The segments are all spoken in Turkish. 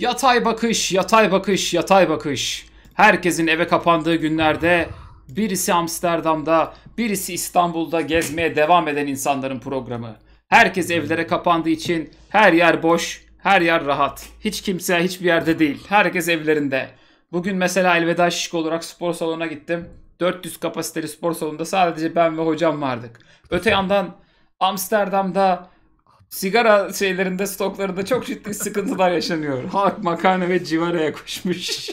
Yatay bakış, yatay bakış, yatay bakış. Herkesin eve kapandığı günlerde birisi Amsterdam'da, birisi İstanbul'da gezmeye devam eden insanların programı. Herkes evlere kapandığı için her yer boş, her yer rahat. Hiç kimse hiçbir yerde değil. Herkes evlerinde. Bugün mesela elveda şişk olarak spor salonuna gittim. 400 kapasiteli spor salonunda sadece ben ve hocam vardık. Öte yandan Amsterdam'da sigara şeylerinde stoklarında çok ciddi sıkıntılar yaşanıyor. Halk makarna ve civaraya koşmuş.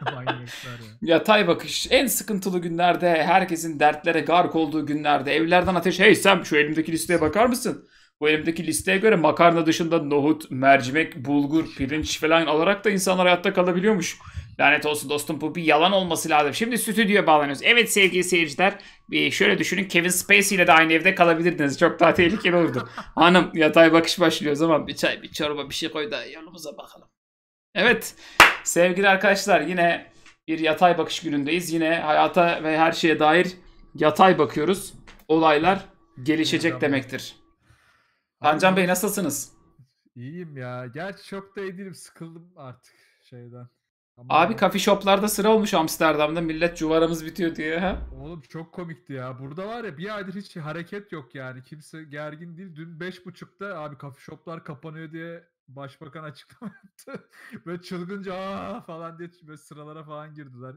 Yatay bakış. En sıkıntılı günlerde, herkesin dertlere gark olduğu günlerde, evlerden ateş. Hey sen şu elimdeki listeye bakar mısın? Bu elimdeki listeye göre makarna dışında nohut, mercimek, bulgur, pirinç falan alarak da insanlar hayatta kalabiliyormuş. Lanet olsun dostum bu bir yalan olması lazım. Şimdi stüdyoya bağlanıyoruz. Evet sevgili seyirciler şöyle düşünün Kevin Spacey ile de aynı evde kalabilirdiniz. Çok daha tehlikeli olurdu. Hanım yatay bakış başlıyor zaman bir çay bir çorba bir şey koy da yolumuza bakalım. Evet sevgili arkadaşlar yine bir yatay bakış günündeyiz. Yine hayata ve her şeye dair yatay bakıyoruz. Olaylar gelişecek demektir. Pancan Bey nasılsınız? İyiyim ya. Gerçi çok da değilim. Sıkıldım artık şeyden. Abi kafi shoplarda sıra olmuş Amsterdam'da millet cuvaramız bitiyor diye. Ha? Oğlum çok komikti ya. Burada var ya bir aydır hiç hareket yok yani. Kimse gergin değil. Dün 5.30'da abi kafi shoplar kapanıyor diye başbakan açıklama yaptı. böyle çılgınca aa falan diye böyle sıralara falan girdiler.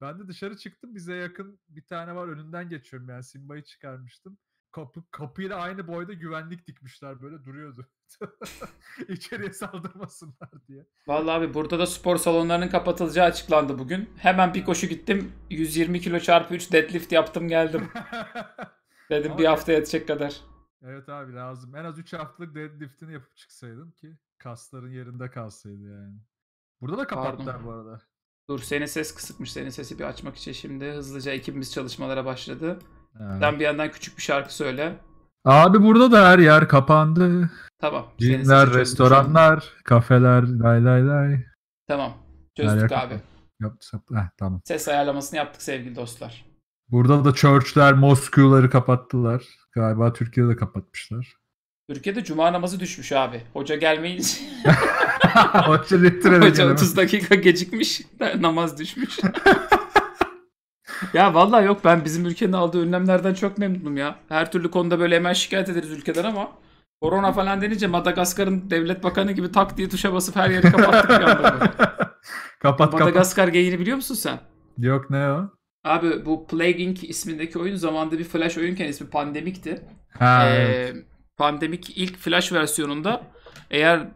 Ben de dışarı çıktım. Bize yakın bir tane var önünden geçiyorum yani. Simba'yı çıkarmıştım. Kapı, kapıyla aynı boyda güvenlik dikmişler böyle duruyordu. İçeriye saldırmasınlar diye. Vallahi abi burada da spor salonlarının kapatılacağı açıklandı bugün. Hemen bir koşu gittim. 120 kilo çarpı 3 deadlift yaptım geldim. Dedim Ama bir hafta yetecek kadar. Evet abi lazım. En az 3 haftalık deadliftini yapıp çıksaydım ki kasların yerinde kalsaydı yani. Burada da kapattılar bu arada. Dur senin ses kısıkmış. Senin sesi bir açmak için şimdi hızlıca ekibimiz çalışmalara başladı. Evet. Sen bir yandan küçük bir şarkı söyle. Abi burada da her yer kapandı. Tamam. Dinler, restoranlar, çözdüm. kafeler, lay lay lay. Tamam. Çözdük her abi. Yaptık. tamam. Ses ayarlamasını yaptık sevgili dostlar. Burada da church'ler, moskuları kapattılar. Galiba Türkiye'de kapatmışlar. Türkiye'de cuma namazı düşmüş abi. Hoca gelmeyince. Hoca, Hoca 30 dakika gecikmiş. Namaz düşmüş ya vallahi yok ben bizim ülkenin aldığı önlemlerden çok memnunum ya. Her türlü konuda böyle hemen şikayet ederiz ülkeden ama korona falan denince Madagaskar'ın devlet bakanı gibi tak diye tuşa basıp her yeri kapattık bir kapat Madagaskar kapat. geyini biliyor musun sen? Yok ne o? Abi bu Plague Inc. ismindeki oyun zamanında bir Flash oyunken ismi Pandemik'ti. Ha, ee, evet. Pandemik ilk Flash versiyonunda eğer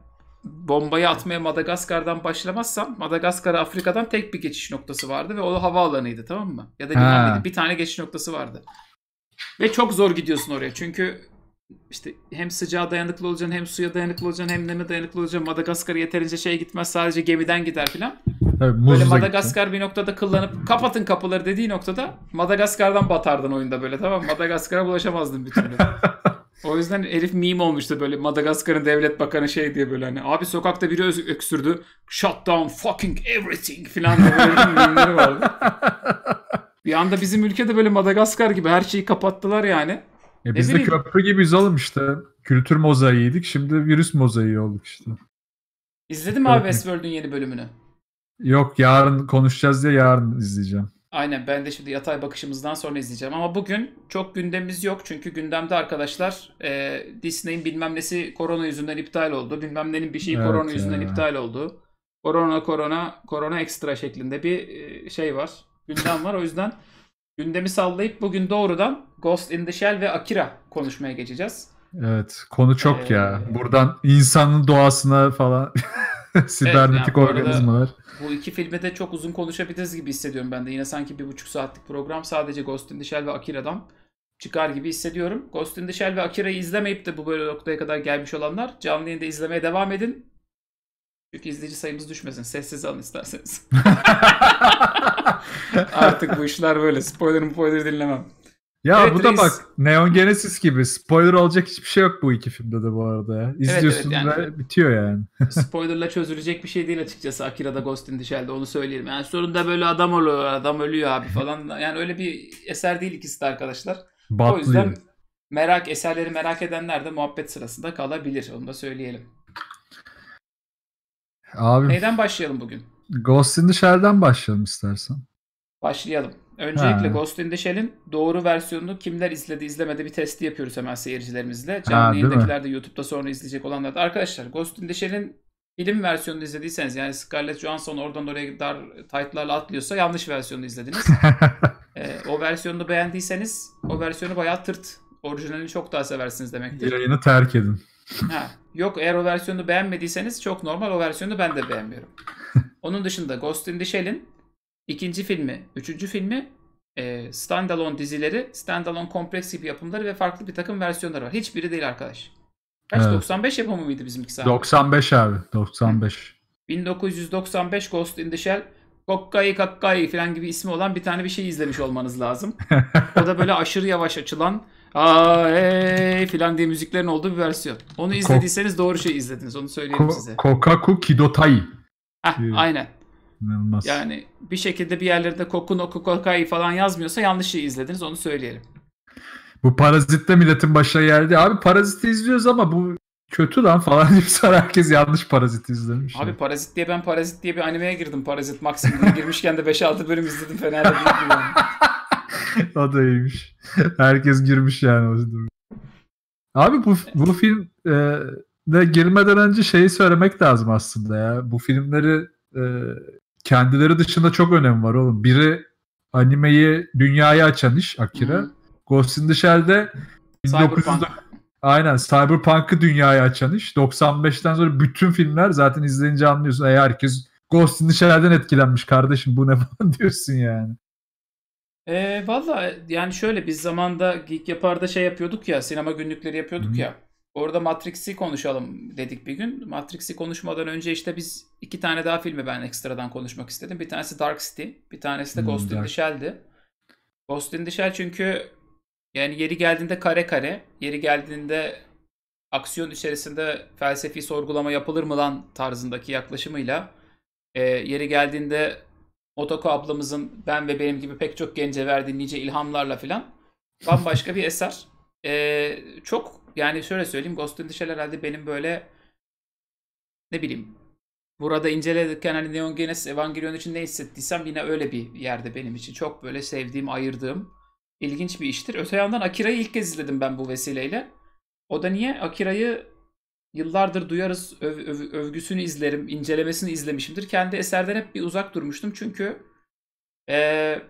bombayı atmaya Madagaskar'dan başlamazsan Madagaskar'a Afrika'dan tek bir geçiş noktası vardı ve o havaalanıydı tamam mı? Ya da Yunan'da bir tane geçiş noktası vardı. Ve çok zor gidiyorsun oraya. Çünkü işte hem sıcağa dayanıklı olacaksın hem suya dayanıklı olacaksın hem neme dayanıklı olacaksın. Madagaskar'a yeterince şey gitmez sadece gemiden gider filan. böyle Madagaskar gitti. bir noktada kullanıp kapatın kapıları dediği noktada Madagaskar'dan batardın oyunda böyle tamam Madagaskar'a bulaşamazdın bir türlü. O yüzden Elif meme olmuştu böyle Madagaskar'ın devlet bakanı şey diye böyle hani abi sokakta biri öz- öksürdü. Shut down fucking everything falan böyle vardı. Bir anda bizim ülkede böyle Madagaskar gibi her şeyi kapattılar yani. Ya e biz de bileyim. köprü gibiyiz oğlum işte. Kültür mozaiğiydik şimdi virüs mozaiği olduk işte. İzledin mi abi Westworld'un yeni bölümünü? Yok yarın konuşacağız diye yarın izleyeceğim. Aynen ben de şimdi yatay bakışımızdan sonra izleyeceğim. Ama bugün çok gündemimiz yok. Çünkü gündemde arkadaşlar e, Disney'in bilmem nesi korona yüzünden iptal oldu. Bilmem nenin bir şeyi evet korona ya. yüzünden iptal oldu. Korona korona korona ekstra şeklinde bir e, şey var. Gündem var. O yüzden gündemi sallayıp bugün doğrudan Ghost in the Shell ve Akira konuşmaya geçeceğiz. Evet konu çok ee, ya. Buradan insanın doğasına falan sibernetik evet, yani organizmalar. Arada bu iki filmi de çok uzun konuşabiliriz gibi hissediyorum ben de. Yine sanki bir buçuk saatlik program sadece Ghost in the Shell ve Akira'dan çıkar gibi hissediyorum. Ghost in the Shell ve Akira'yı izlemeyip de bu böyle noktaya kadar gelmiş olanlar canlı yayında izlemeye devam edin. Çünkü izleyici sayımız düşmesin. Sessiz alın isterseniz. Artık bu işler böyle. Spoiler'ın spoiler dinlemem. Ya evet, bu da bak Neon Genesis gibi spoiler olacak hiçbir şey yok bu iki filmde de bu arada İzliyorsun evet, evet, yani, ve bitiyor yani. spoilerla çözülecek bir şey değil açıkçası Akira'da Ghost in the Shell'de onu söyleyeyim. Yani sonunda böyle adam oluyor adam ölüyor abi falan. Yani öyle bir eser değil ikisi de arkadaşlar. Batlı. O yüzden merak eserleri merak edenler de muhabbet sırasında kalabilir onu da söyleyelim. Abi, Neyden başlayalım bugün? Ghost in the Shell'den başlayalım istersen. Başlayalım. Öncelikle ha. Ghost in the Shell'in doğru versiyonunu kimler izledi izlemedi bir testi yapıyoruz hemen seyircilerimizle. Canlı yayındakiler de YouTube'da sonra izleyecek olanlar da. Arkadaşlar Ghost in the Shell'in film versiyonunu izlediyseniz yani Scarlett Johansson oradan oraya dar title'larla atlıyorsa yanlış versiyonu izlediniz. ee, o versiyonu beğendiyseniz o versiyonu bayağı tırt. Orijinalini çok daha seversiniz demektir. Yayını terk edin. ha, yok eğer o versiyonu beğenmediyseniz çok normal o versiyonu ben de beğenmiyorum. Onun dışında Ghost in the Shell'in ikinci filmi, üçüncü filmi e, standalone dizileri, standalone kompleks gibi yapımları ve farklı bir takım versiyonları var. Hiçbiri değil arkadaş. Kaç? Evet. 95 yapımı mıydı bizimki abi? 95 abi. 95. 1995 Ghost in the Shell Kokkai Kakkai falan gibi ismi olan bir tane bir şey izlemiş olmanız lazım. o da böyle aşırı yavaş açılan aa ee, filan diye müziklerin olduğu bir versiyon. Onu izlediyseniz doğru şey izlediniz. Onu söyleyeyim Ko- size. Kokaku Kidotai. Heh, ee, aynen. İnanılmaz. Yani bir şekilde bir yerlerinde koku noku kokai falan yazmıyorsa yanlış şey izlediniz onu söyleyelim. Bu parazitte milletin başına geldi. Abi paraziti izliyoruz ama bu kötü lan falan deyip herkes yanlış parazit izlemiş. Abi parazit diye ben parazit diye bir animeye girdim. Parazit maksimum girmişken de 5-6 bölüm izledim. Fena da değil yani. o da iyiymiş. Herkes girmiş yani. o Abi bu, bu film e, de girmeden önce şeyi söylemek lazım aslında ya. Bu filmleri e, kendileri dışında çok önem var oğlum. Biri animeyi dünyaya açan iş Akira. hı Ghost in the Shell'de 1900 Aynen Cyberpunk'ı dünyaya açan iş. 95'ten sonra bütün filmler zaten izleyince anlıyorsun. E herkes Ghost in the Shell'den etkilenmiş kardeşim bu ne falan diyorsun yani. E, ee, Valla yani şöyle biz zamanda Geek Yapar'da şey yapıyorduk ya sinema günlükleri yapıyorduk Hı-hı. ya. Orada Matrix'i konuşalım dedik bir gün. Matrix'i konuşmadan önce işte biz iki tane daha filmi ben ekstradan konuşmak istedim. Bir tanesi Dark City, bir tanesi de hmm, Ghost Dark. in the Shell'di. Ghost in the Shell çünkü yani yeri geldiğinde kare kare, yeri geldiğinde aksiyon içerisinde felsefi sorgulama yapılır mı lan tarzındaki yaklaşımıyla e, yeri geldiğinde Otoko ablamızın ben ve benim gibi pek çok gence verdiği nice ilhamlarla filan bambaşka bir eser. E, çok yani şöyle söyleyeyim Ghost in the Shell herhalde benim böyle ne bileyim burada incelerken hani Neon Genesis Evangelion için ne hissettiysem yine öyle bir yerde benim için. Çok böyle sevdiğim, ayırdığım ilginç bir iştir. Öte yandan Akira'yı ilk kez izledim ben bu vesileyle. O da niye? Akira'yı yıllardır duyarız, öv, öv, övgüsünü izlerim, incelemesini izlemişimdir. Kendi eserden hep bir uzak durmuştum çünkü ee,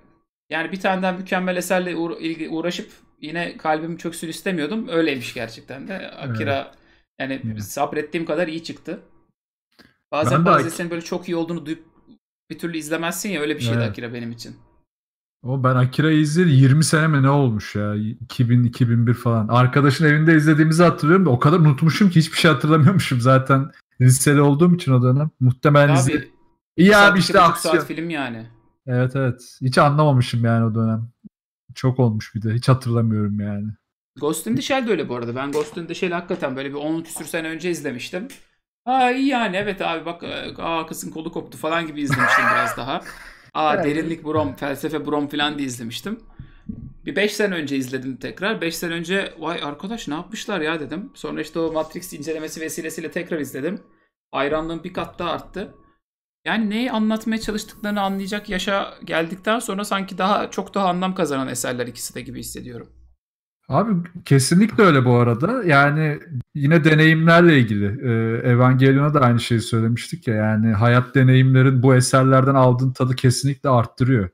yani bir tane mükemmel eserle uğra- uğraşıp yine kalbimi çöksün istemiyordum. Öyleymiş gerçekten de. Akira evet. yani evet. sabrettiğim kadar iyi çıktı. Bazen ben bazı Ak- böyle çok iyi olduğunu duyup bir türlü izlemezsin ya öyle bir şeydi evet. Akira benim için. O ben Akira izledim 20 sene mi ne olmuş ya 2000 2001 falan. Arkadaşın evinde izlediğimizi hatırlıyorum o kadar unutmuşum ki hiçbir şey hatırlamıyormuşum zaten. Liseli olduğum için o dönem muhtemelen abi, izledim. İyi abi işte aksiyon. saat film yani. Evet evet. Hiç anlamamışım yani o dönem. Çok olmuş bir de. Hiç hatırlamıyorum yani. Ghost in the Shell de öyle bu arada. Ben Ghost in the Shell'i hakikaten böyle bir 10 küsür sene önce izlemiştim. Aa iyi yani evet abi bak e, aa kızın kolu koptu falan gibi izlemiştim biraz daha. Aa derinlik brom, felsefe brom falan diye izlemiştim. Bir 5 sene önce izledim tekrar. 5 sene önce vay arkadaş ne yapmışlar ya dedim. Sonra işte o Matrix incelemesi vesilesiyle tekrar izledim. Hayranlığım bir kat daha arttı. Yani neyi anlatmaya çalıştıklarını anlayacak yaşa geldikten sonra sanki daha çok daha anlam kazanan eserler ikisi de gibi hissediyorum. Abi kesinlikle öyle bu arada. Yani yine deneyimlerle ilgili. Ee, Evangelion'a da aynı şeyi söylemiştik ya. Yani hayat deneyimlerin bu eserlerden aldığın tadı kesinlikle arttırıyor.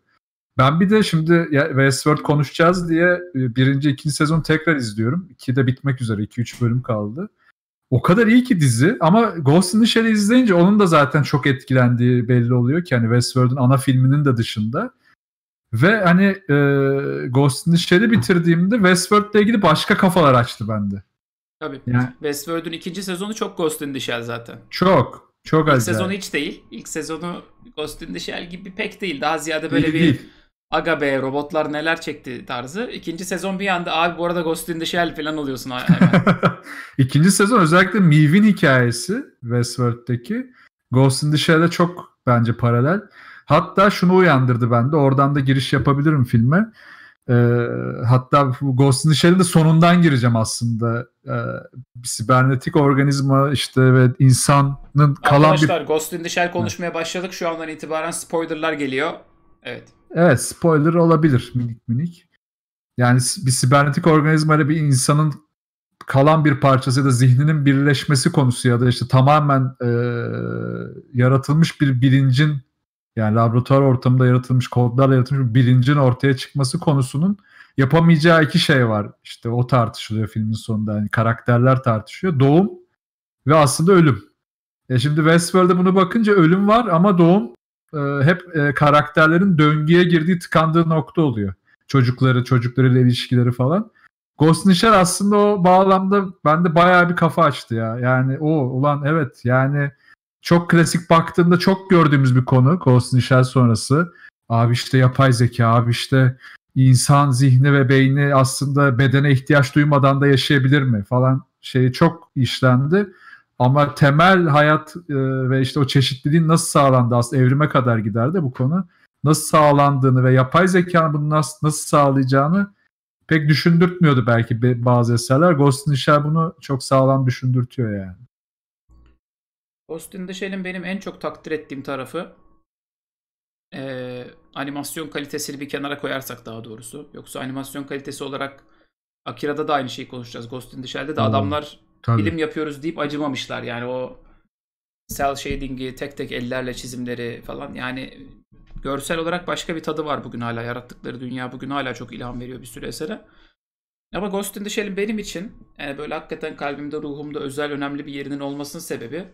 Ben bir de şimdi Westworld konuşacağız diye e, birinci, ikinci sezon tekrar izliyorum. İki de bitmek üzere. 2 üç bölüm kaldı o kadar iyi ki dizi ama Ghost in the Shell'i izleyince onun da zaten çok etkilendiği belli oluyor ki hani Westworld'un ana filminin de dışında. Ve hani e, Ghost in the Shell'i bitirdiğimde Westworld'le ilgili başka kafalar açtı bende. Tabii. Yani, Westworld'un ikinci sezonu çok Ghost in the Shell zaten. Çok. Çok İlk acayip. sezonu hiç değil. İlk sezonu Ghost in the Shell gibi pek değil. Daha ziyade böyle değil, bir değil aga be robotlar neler çekti tarzı. İkinci sezon bir anda abi bu arada Ghost in the Shell falan oluyorsun hemen. İkinci sezon özellikle Meve'in hikayesi Westworld'deki Ghost in the Shell'e çok bence paralel. Hatta şunu uyandırdı bende. Oradan da giriş yapabilirim filme. Ee, hatta Ghost in the Shell'in de sonundan gireceğim aslında. Ee, sibernetik organizma işte ve insanın kalan Arkadaşlar, bir... Ghost in the Shell konuşmaya başladık. Şu andan itibaren spoilerlar geliyor. Evet. Evet spoiler olabilir minik minik. Yani bir sibernetik organizma ile bir insanın kalan bir parçası ya da zihninin birleşmesi konusu ya da işte tamamen e, yaratılmış bir bilincin yani laboratuvar ortamında yaratılmış kodlarla yaratılmış bir bilincin ortaya çıkması konusunun yapamayacağı iki şey var. İşte o tartışılıyor filmin sonunda. Yani karakterler tartışıyor. Doğum ve aslında ölüm. E şimdi Westworld'e bunu bakınca ölüm var ama doğum e, hep e, karakterlerin döngüye girdiği tıkandığı nokta oluyor. Çocukları, çocuklarıyla ilişkileri falan. Ghost Nişer aslında o bağlamda bende bayağı bir kafa açtı ya. Yani o ulan evet yani çok klasik baktığında çok gördüğümüz bir konu Ghost Nişer sonrası. Abi işte yapay zeka, abi işte insan zihni ve beyni aslında bedene ihtiyaç duymadan da yaşayabilir mi falan şeyi çok işlendi. Ama temel hayat e, ve işte o çeşitliliğin nasıl sağlandığı aslında evrime kadar gider de bu konu. Nasıl sağlandığını ve yapay zekanın bunu nasıl, nasıl sağlayacağını pek düşündürtmüyordu belki bazı eserler. Ghost in the Shell bunu çok sağlam düşündürtüyor yani. Ghost in the Shell'in benim en çok takdir ettiğim tarafı e, animasyon kalitesini bir kenara koyarsak daha doğrusu. Yoksa animasyon kalitesi olarak Akira'da da aynı şeyi konuşacağız. Ghost in the Shell'de de Anladım. adamlar Tabii. bilim yapıyoruz deyip acımamışlar. Yani o cell shading'i, tek tek ellerle çizimleri falan yani görsel olarak başka bir tadı var bugün hala. Yarattıkları dünya bugün hala çok ilham veriyor bir sürü esere. Ama Ghost in the Shell'in benim için yani böyle hakikaten kalbimde, ruhumda özel önemli bir yerinin olmasının sebebi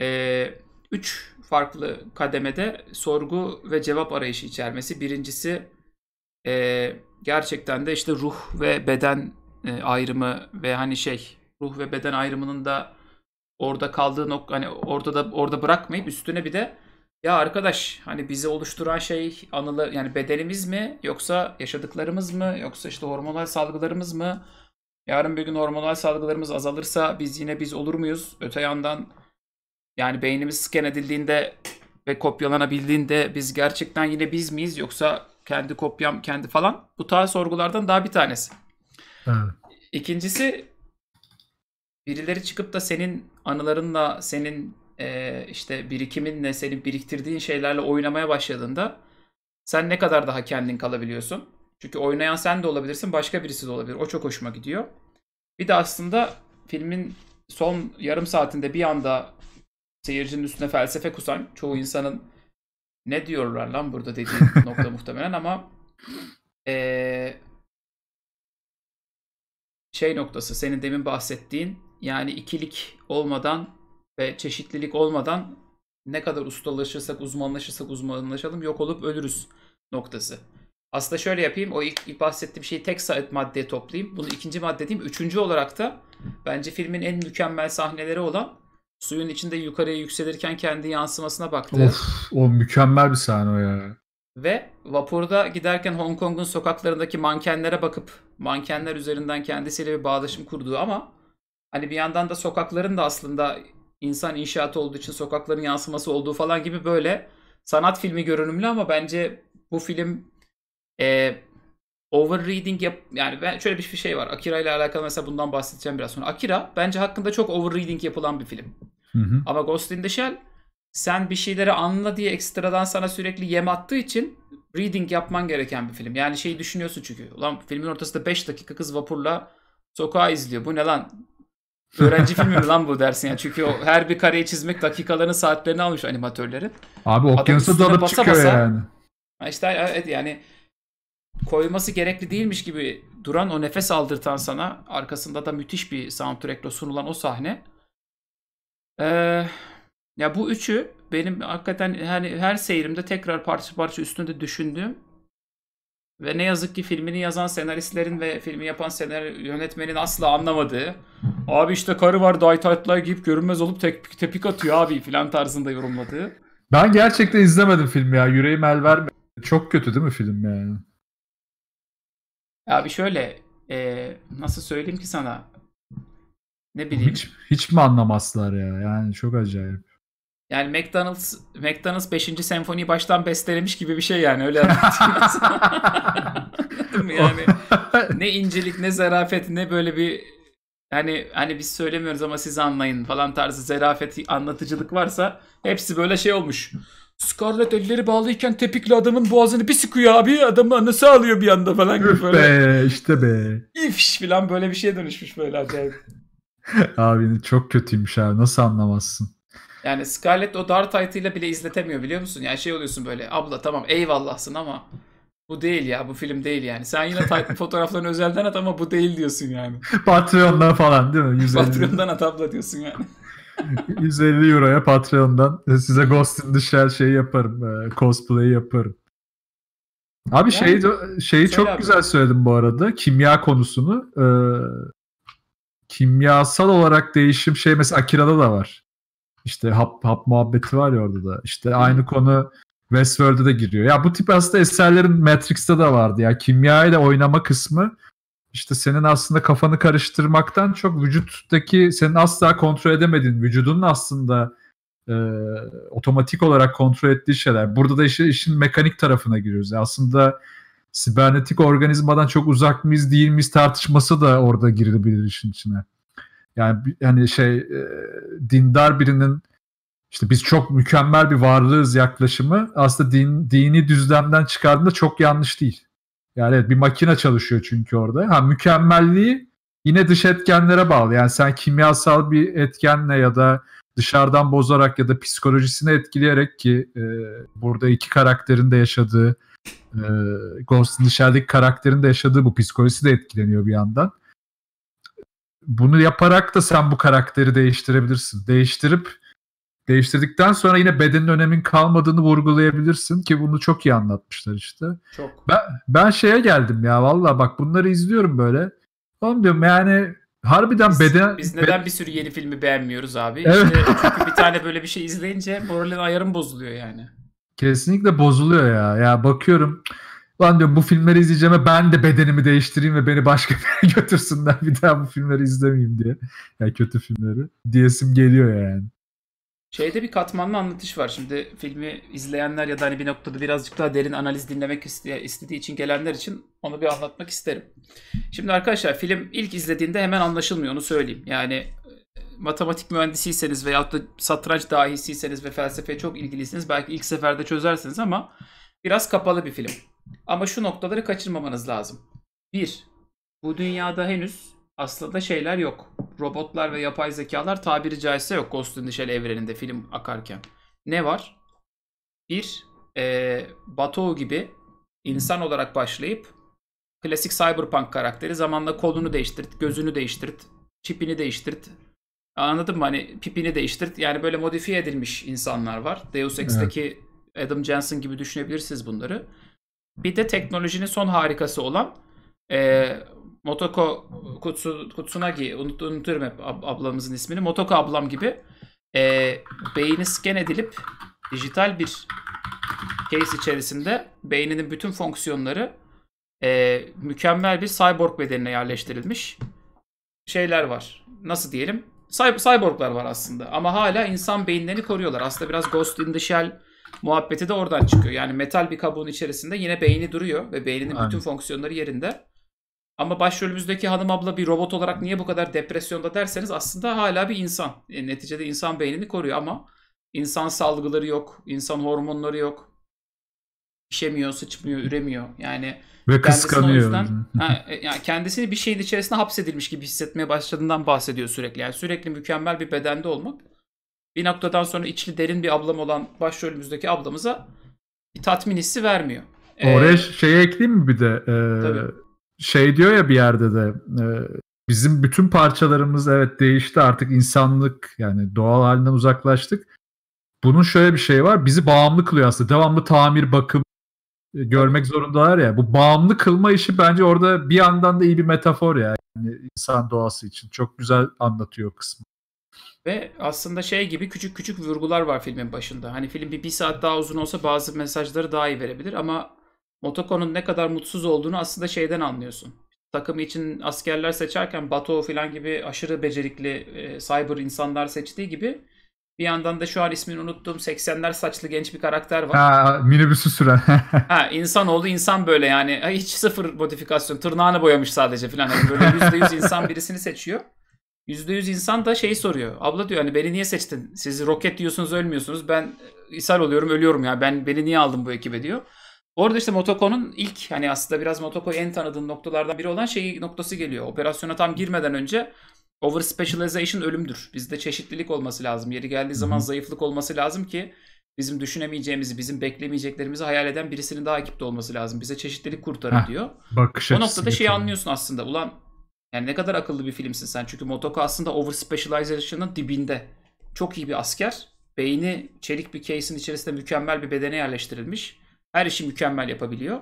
e, üç farklı kademede sorgu ve cevap arayışı içermesi. Birincisi e, gerçekten de işte ruh ve beden e, ayrımı ve hani şey ruh ve beden ayrımının da orada kaldığı nok hani orada da orada bırakmayıp üstüne bir de ya arkadaş hani bizi oluşturan şey anılar yani bedenimiz mi yoksa yaşadıklarımız mı yoksa işte hormonal salgılarımız mı? Yarın bir gün hormonal salgılarımız azalırsa biz yine biz olur muyuz? Öte yandan yani beynimiz sken edildiğinde ve kopyalanabildiğinde biz gerçekten yine biz miyiz yoksa kendi kopyam kendi falan? Bu tarz sorgulardan daha bir tanesi. Evet. İkincisi birileri çıkıp da senin anılarınla, senin e, işte birikiminle, senin biriktirdiğin şeylerle oynamaya başladığında sen ne kadar daha kendin kalabiliyorsun? Çünkü oynayan sen de olabilirsin, başka birisi de olabilir. O çok hoşuma gidiyor. Bir de aslında filmin son yarım saatinde bir anda seyircinin üstüne felsefe kusan çoğu insanın ne diyorlar lan burada dediği nokta muhtemelen ama e, şey noktası senin demin bahsettiğin yani ikilik olmadan ve çeşitlilik olmadan ne kadar ustalaşırsak, uzmanlaşırsak uzmanlaşalım yok olup ölürüz noktası. Aslında şöyle yapayım. O ilk, ilk bahsettiğim şeyi tek saat maddeye toplayayım. Bunu ikinci madde diyeyim. Üçüncü olarak da bence filmin en mükemmel sahneleri olan suyun içinde yukarıya yükselirken kendi yansımasına baktı. Of o mükemmel bir sahne o ya. Ve vapurda giderken Hong Kong'un sokaklarındaki mankenlere bakıp mankenler üzerinden kendisiyle bir bağdaşım kurduğu ama Hani bir yandan da sokakların da aslında insan inşaatı olduğu için sokakların yansıması olduğu falan gibi böyle sanat filmi görünümlü ama bence bu film e, overreading yap yani ben şöyle bir şey var. Akira ile alakalı mesela bundan bahsedeceğim biraz sonra. Akira bence hakkında çok overreading yapılan bir film. Hı hı. Ama Ghost in the Shell sen bir şeyleri anla diye ekstradan sana sürekli yem attığı için reading yapman gereken bir film. Yani şeyi düşünüyorsun çünkü. Ulan filmin ortasında 5 dakika kız vapurla sokağa izliyor. Bu ne lan? Öğrenci filmi mi lan bu dersin ya Çünkü o her bir kareyi çizmek dakikalarını saatlerini almış animatörleri. Abi okyanusa dalıp basa çıkıyor basa, yani. İşte evet yani koyması gerekli değilmiş gibi duran o nefes aldırtan sana arkasında da müthiş bir soundtrack soundtrackle sunulan o sahne. Ee, ya bu üçü benim hakikaten hani her seyrimde tekrar parça parça üstünde düşündüğüm ve ne yazık ki filmini yazan senaristlerin ve filmi yapan senar yönetmenin asla anlamadığı abi işte karı var die tight'lar giyip görünmez olup tep tepik atıyor abi filan tarzında yorumladığı. Ben gerçekten izlemedim filmi ya. Yüreğim el vermedi. Çok kötü değil mi film yani? Abi şöyle e, nasıl söyleyeyim ki sana? Ne bileyim. Hiç, hiç mi anlamazlar ya? Yani çok acayip. Yani McDonald's McDonald's 5. senfoniyi baştan bestelemiş gibi bir şey yani öyle anlatayım yani ne incelik ne zarafet ne böyle bir hani hani biz söylemiyoruz ama siz anlayın falan tarzı zarafet anlatıcılık varsa hepsi böyle şey olmuş. Scarlett elleri bağlıyken tepikli adamın boğazını bir sıkıyor abi. adamı nasıl alıyor bir anda falan gibi böyle. Be, işte be. İfş falan böyle bir şeye dönüşmüş böyle acayip. abi çok kötüymüş abi nasıl anlamazsın. Yani Scarlett o dar taytıyla bile izletemiyor biliyor musun? Yani şey oluyorsun böyle abla tamam eyvallahsın ama bu değil ya bu film değil yani. Sen yine taytlı fotoğraflarını özelden at ama bu değil diyorsun yani. Patreon'dan falan değil mi? 150. Patreon'dan at abla diyorsun yani. 150 euroya Patreon'dan e, size Ghost in the Shell şeyi yaparım. E, cosplay yaparım. Abi şey yani, şeyi, şeyi çok abi. güzel söyledim bu arada. Kimya konusunu. E, kimyasal olarak değişim şey mesela Akira'da da var. İşte hap hap muhabbeti var ya orada da. İşte aynı konu Westworld'e de giriyor. Ya bu tip aslında eserlerin Matrix'te de vardı. Ya kimya ile oynama kısmı işte senin aslında kafanı karıştırmaktan çok vücuttaki senin asla kontrol edemediğin vücudunun aslında e, otomatik olarak kontrol ettiği şeyler. Burada da işi, işin mekanik tarafına giriyoruz. Yani aslında sibernetik organizmadan çok uzak mıyız değil miyiz tartışması da orada girilebilir işin içine. Yani yani şey e, dindar birinin işte biz çok mükemmel bir varlığız yaklaşımı aslında din, dini düzlemden çıkardığında çok yanlış değil. Yani evet bir makine çalışıyor çünkü orada. Ha mükemmelliği yine dış etkenlere bağlı. Yani sen kimyasal bir etkenle ya da dışarıdan bozarak ya da psikolojisini etkileyerek ki e, burada iki karakterin de yaşadığı e, Ghost'un dışarıdaki karakterin de yaşadığı bu psikolojisi de etkileniyor bir yandan bunu yaparak da sen bu karakteri değiştirebilirsin. Değiştirip değiştirdikten sonra yine bedenin önemin kalmadığını vurgulayabilirsin ki bunu çok iyi anlatmışlar işte. Çok. Ben, ben şeye geldim ya valla bak bunları izliyorum böyle. Tamam diyorum yani harbiden biz, beden... Biz neden bir sürü yeni filmi beğenmiyoruz abi? Evet. İşte çünkü bir tane böyle bir şey izleyince moralin ayarım bozuluyor yani. Kesinlikle bozuluyor ya. Ya bakıyorum Lan diyor bu filmleri izleyeceğime ben de bedenimi değiştireyim ve beni başka bir yere götürsünler bir daha bu filmleri izlemeyeyim diye. Ya yani kötü filmleri. Diyesim geliyor yani. Şeyde bir katmanlı anlatış var. Şimdi filmi izleyenler ya da hani bir noktada birazcık daha derin analiz dinlemek istediği için gelenler için onu bir anlatmak isterim. Şimdi arkadaşlar film ilk izlediğinde hemen anlaşılmıyor onu söyleyeyim. Yani e, matematik mühendisiyseniz veya da satranç dahisiyseniz ve felsefeye çok ilgiliyseniz belki ilk seferde çözersiniz ama biraz kapalı bir film. Ama şu noktaları kaçırmamanız lazım. Bir, Bu dünyada henüz aslında şeyler yok. Robotlar ve yapay zekalar tabiri caizse yok Ghost in the Shell evreninde film akarken. Ne var? Bir, e, Batou gibi insan olarak başlayıp klasik cyberpunk karakteri zamanla kolunu değiştirt, gözünü değiştirt, çipini değiştirt. Anladın mı? Hani pipini değiştirt. Yani böyle modifiye edilmiş insanlar var. Deus Ex'teki evet. Adam Jensen gibi düşünebilirsiniz bunları. Bir de teknolojinin son harikası olan e, Motoko Kutsu, Kutsunagi unut, unuturum hep ablamızın ismini. Motoko ablam gibi e, beyni sken edilip dijital bir case içerisinde beyninin bütün fonksiyonları e, mükemmel bir cyborg bedenine yerleştirilmiş şeyler var. Nasıl diyelim? Cy- cyborglar var aslında ama hala insan beyinlerini koruyorlar. Aslında biraz Ghost in the Shell muhabbeti de oradan çıkıyor. Yani metal bir kabuğun içerisinde yine beyni duruyor ve beyninin Aynen. bütün fonksiyonları yerinde. Ama başrolümüzdeki hanım abla bir robot olarak niye bu kadar depresyonda derseniz aslında hala bir insan. E, neticede insan beynini koruyor ama insan salgıları yok, insan hormonları yok. İşemiyor, sıçmıyor, üremiyor. Yani ve kıskanıyor. Yüzden, ha, e, yani kendisini bir şeyin içerisinde hapsedilmiş gibi hissetmeye başladığından bahsediyor sürekli. Yani sürekli mükemmel bir bedende olmak bir noktadan sonra içli derin bir ablam olan başrolümüzdeki ablamıza bir tatmin hissi vermiyor. Ee, Oraya şey ekleyeyim mi bir de? Ee, tabii. Şey diyor ya bir yerde de e, bizim bütün parçalarımız evet değişti artık insanlık yani doğal halinden uzaklaştık. Bunun şöyle bir şey var bizi bağımlı kılıyor aslında devamlı tamir bakım e, görmek zorundalar ya. Bu bağımlı kılma işi bence orada bir yandan da iyi bir metafor ya. Yani insan doğası için çok güzel anlatıyor kısmı. Ve aslında şey gibi küçük küçük vurgular var filmin başında. Hani film bir, bir saat daha uzun olsa bazı mesajları daha iyi verebilir ama Motoko'nun ne kadar mutsuz olduğunu aslında şeyden anlıyorsun. Takım için askerler seçerken Bato falan gibi aşırı becerikli e, cyber insanlar seçtiği gibi bir yandan da şu an ismini unuttuğum 80'ler saçlı genç bir karakter var. Ha, minibüsü süren. ha, insan oldu insan böyle yani. Hiç sıfır modifikasyon. Tırnağını boyamış sadece falan. Yani böyle %100 insan birisini seçiyor. %100 insan da şey soruyor. Abla diyor hani beni niye seçtin? Siz roket diyorsunuz ölmüyorsunuz. Ben ishal oluyorum ölüyorum ya. Ben beni niye aldın bu ekibe diyor. Orada işte Motoko'nun ilk hani aslında biraz Motoko'yu en tanıdığın noktalardan biri olan şey noktası geliyor. Operasyona tam girmeden önce over specialization ölümdür. Bizde çeşitlilik olması lazım. Yeri geldiği zaman zayıflık olması lazım ki bizim düşünemeyeceğimizi, bizim beklemeyeceklerimizi hayal eden birisinin daha ekipte olması lazım. Bize çeşitlilik kurtarır diyor. Bakış o noktada şeyi anlıyorsun aslında. Ulan yani ne kadar akıllı bir filmsin sen. Çünkü Motoko aslında over specialization'ın dibinde. Çok iyi bir asker. Beyni çelik bir case'in içerisinde mükemmel bir bedene yerleştirilmiş. Her işi mükemmel yapabiliyor.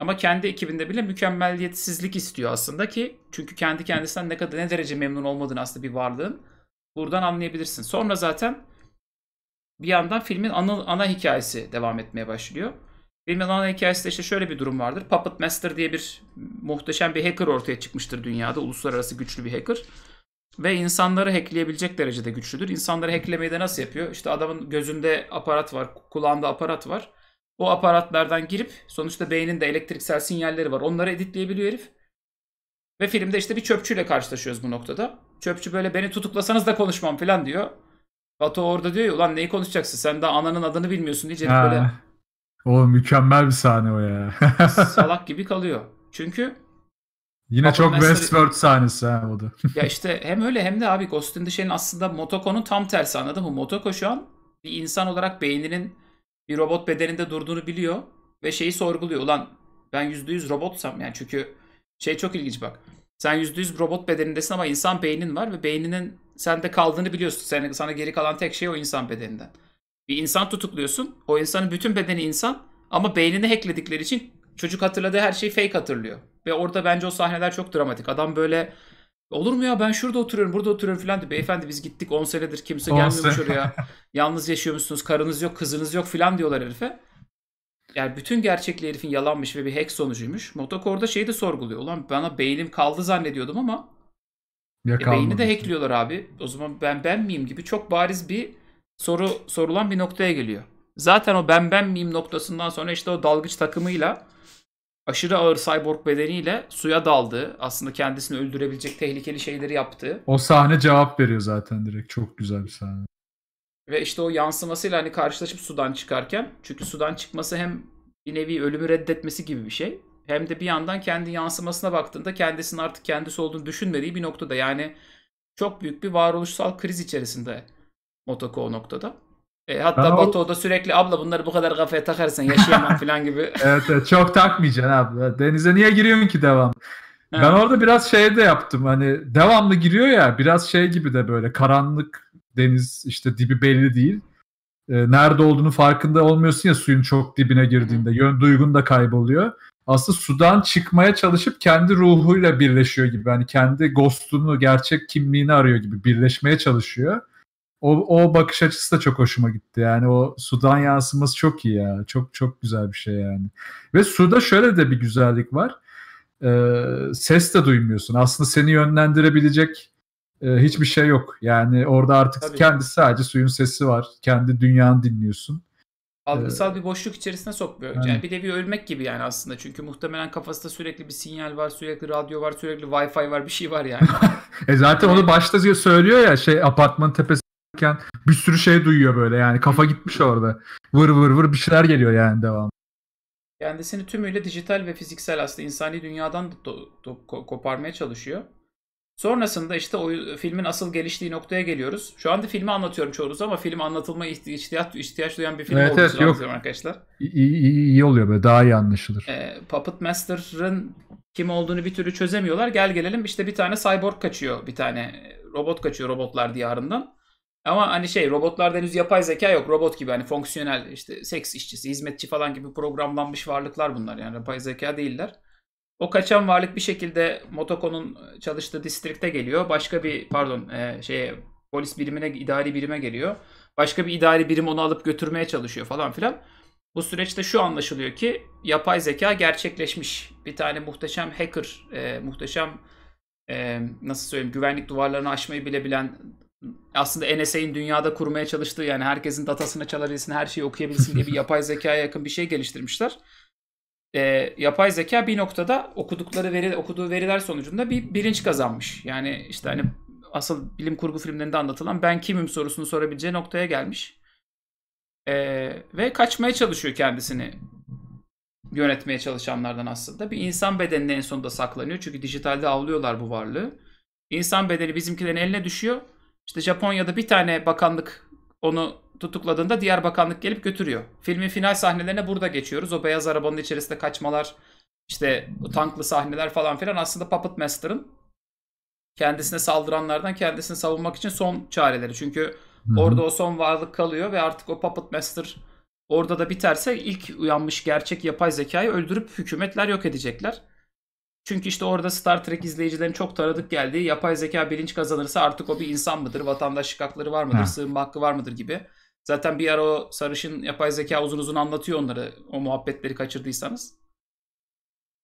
Ama kendi ekibinde bile mükemmeliyetsizlik istiyor aslında ki çünkü kendi kendisinden ne kadar ne derece memnun olmadığını aslında bir varlığın buradan anlayabilirsin. Sonra zaten bir yandan filmin ana, ana hikayesi devam etmeye başlıyor. Bilmem hikayesi de işte şöyle bir durum vardır. Puppet Master diye bir muhteşem bir hacker ortaya çıkmıştır dünyada. Uluslararası güçlü bir hacker. Ve insanları hackleyebilecek derecede güçlüdür. İnsanları hacklemeyi de nasıl yapıyor? İşte adamın gözünde aparat var, kulağında aparat var. O aparatlardan girip sonuçta beyninde elektriksel sinyalleri var. Onları editleyebiliyor herif. Ve filmde işte bir çöpçüyle karşılaşıyoruz bu noktada. Çöpçü böyle beni tutuklasanız da konuşmam falan diyor. Batu orada diyor ya ulan neyi konuşacaksın sen daha ananın adını bilmiyorsun diye böyle o mükemmel bir sahne o ya. Salak gibi kalıyor. Çünkü Yine Papa çok Master... Westworld sahnesi ha o da. ya işte hem öyle hem de abi Ghost in the Shell'in aslında Motoko'nun tam tersi anladın mı? Motoko şu an bir insan olarak beyninin bir robot bedeninde durduğunu biliyor ve şeyi sorguluyor. Ulan ben %100 robotsam yani çünkü şey çok ilginç bak. Sen %100 robot bedenindesin ama insan beynin var ve beyninin sende kaldığını biliyorsun. Sen, sana geri kalan tek şey o insan bedeninden. Bir insan tutukluyorsun. O insanın bütün bedeni insan ama beynini hackledikleri için çocuk hatırladığı her şeyi fake hatırlıyor. Ve orada bence o sahneler çok dramatik. Adam böyle olur mu ya ben şurada oturuyorum burada oturuyorum filan diyor. Beyefendi biz gittik 10 senedir kimse gelmiyor şuraya. Yalnız yaşıyormuşsunuz karınız yok kızınız yok filan diyorlar herife. Yani bütün gerçekliği herifin yalanmış ve bir hack sonucuymuş. Motokor'da şeyi de sorguluyor. Ulan bana beynim kaldı zannediyordum ama ya e, beyni de hackliyorlar abi. O zaman ben ben miyim gibi çok bariz bir soru sorulan bir noktaya geliyor. Zaten o ben ben miyim noktasından sonra işte o dalgıç takımıyla aşırı ağır cyborg bedeniyle suya daldı. Aslında kendisini öldürebilecek tehlikeli şeyleri yaptı. O sahne cevap veriyor zaten direkt. Çok güzel bir sahne. Ve işte o yansımasıyla hani karşılaşıp sudan çıkarken çünkü sudan çıkması hem bir nevi ölümü reddetmesi gibi bir şey. Hem de bir yandan kendi yansımasına baktığında kendisinin artık kendisi olduğunu düşünmediği bir noktada yani çok büyük bir varoluşsal kriz içerisinde Motoko o noktada. E, hatta ben Batu o... da sürekli abla bunları bu kadar kafaya takarsan yaşayamam falan gibi. evet, evet çok takmayacaksın abla. Denize niye giriyorsun ki devam? Ben orada biraz şey de yaptım hani devamlı giriyor ya biraz şey gibi de böyle karanlık deniz işte dibi belli değil. E, nerede olduğunu farkında olmuyorsun ya suyun çok dibine girdiğinde Hı. yön duygun da kayboluyor. Aslında sudan çıkmaya çalışıp kendi ruhuyla birleşiyor gibi. Yani kendi ghost'unu, gerçek kimliğini arıyor gibi birleşmeye çalışıyor o, o bakış açısı da çok hoşuma gitti. Yani o sudan yansıması çok iyi ya. Çok çok güzel bir şey yani. Ve suda şöyle de bir güzellik var. Ee, ses de duymuyorsun. Aslında seni yönlendirebilecek e, hiçbir şey yok. Yani orada artık Tabii. kendi sadece suyun sesi var. Kendi dünyanı dinliyorsun. Algısal ee, bir boşluk içerisine sokmuyor. Yani. bir de bir ölmek gibi yani aslında. Çünkü muhtemelen kafasında sürekli bir sinyal var, sürekli radyo var, sürekli wifi var, bir şey var yani. e zaten onu hani- başta söylüyor ya şey apartmanın tepesi yaparken bir sürü şey duyuyor böyle yani kafa gitmiş orada. Vır vır vır bir şeyler geliyor yani devam. Kendisini tümüyle dijital ve fiziksel aslında insani dünyadan koparmaya çalışıyor. Sonrasında işte o filmin asıl geliştiği noktaya geliyoruz. Şu anda filmi anlatıyorum çoğunuz ama film anlatılma ihtiyaç, ihtiyaç duyan bir film evet, evet, yok. arkadaşlar. İyi, iyi, iyi oluyor böyle daha iyi anlaşılır. Ee, Puppet Master'ın kim olduğunu bir türlü çözemiyorlar. Gel gelelim işte bir tane cyborg kaçıyor bir tane robot kaçıyor robotlar diyarından. Ama hani şey robotlarda henüz yapay zeka yok. Robot gibi hani fonksiyonel işte seks işçisi, hizmetçi falan gibi programlanmış varlıklar bunlar. Yani yapay zeka değiller. O kaçan varlık bir şekilde Motoko'nun çalıştığı distrikte geliyor. Başka bir pardon e, şeye polis birimine idari birime geliyor. Başka bir idari birim onu alıp götürmeye çalışıyor falan filan. Bu süreçte şu anlaşılıyor ki yapay zeka gerçekleşmiş. Bir tane muhteşem hacker, e, muhteşem e, nasıl söyleyeyim güvenlik duvarlarını aşmayı bile bilen aslında NSA'in dünyada kurmaya çalıştığı yani herkesin datasını çalabilsin, her şeyi okuyabilsin diye bir yapay zekaya yakın bir şey geliştirmişler. Ee, yapay zeka bir noktada okudukları veri, okuduğu veriler sonucunda bir bilinç kazanmış. Yani işte hani asıl bilim kurgu filmlerinde anlatılan ben kimim sorusunu sorabileceği noktaya gelmiş. Ee, ve kaçmaya çalışıyor kendisini yönetmeye çalışanlardan aslında. Bir insan bedeninin en sonunda saklanıyor. Çünkü dijitalde avlıyorlar bu varlığı. İnsan bedeni bizimkilerin eline düşüyor işte Japonya'da bir tane bakanlık onu tutukladığında diğer bakanlık gelip götürüyor. Filmin final sahnelerine burada geçiyoruz. O beyaz arabanın içerisinde kaçmalar, işte tanklı sahneler falan filan aslında Puppet Master'ın kendisine saldıranlardan kendisini savunmak için son çareleri. Çünkü Hı-hı. orada o son varlık kalıyor ve artık o Puppet Master orada da biterse ilk uyanmış gerçek yapay zekayı öldürüp hükümetler yok edecekler. Çünkü işte orada Star Trek izleyicilerin çok taradık geldi. yapay zeka bilinç kazanırsa artık o bir insan mıdır? Vatandaşlık hakları var mıdır? Ha. Sığınma hakkı var mıdır gibi. Zaten bir ara o sarışın yapay zeka uzun uzun anlatıyor onları. O muhabbetleri kaçırdıysanız.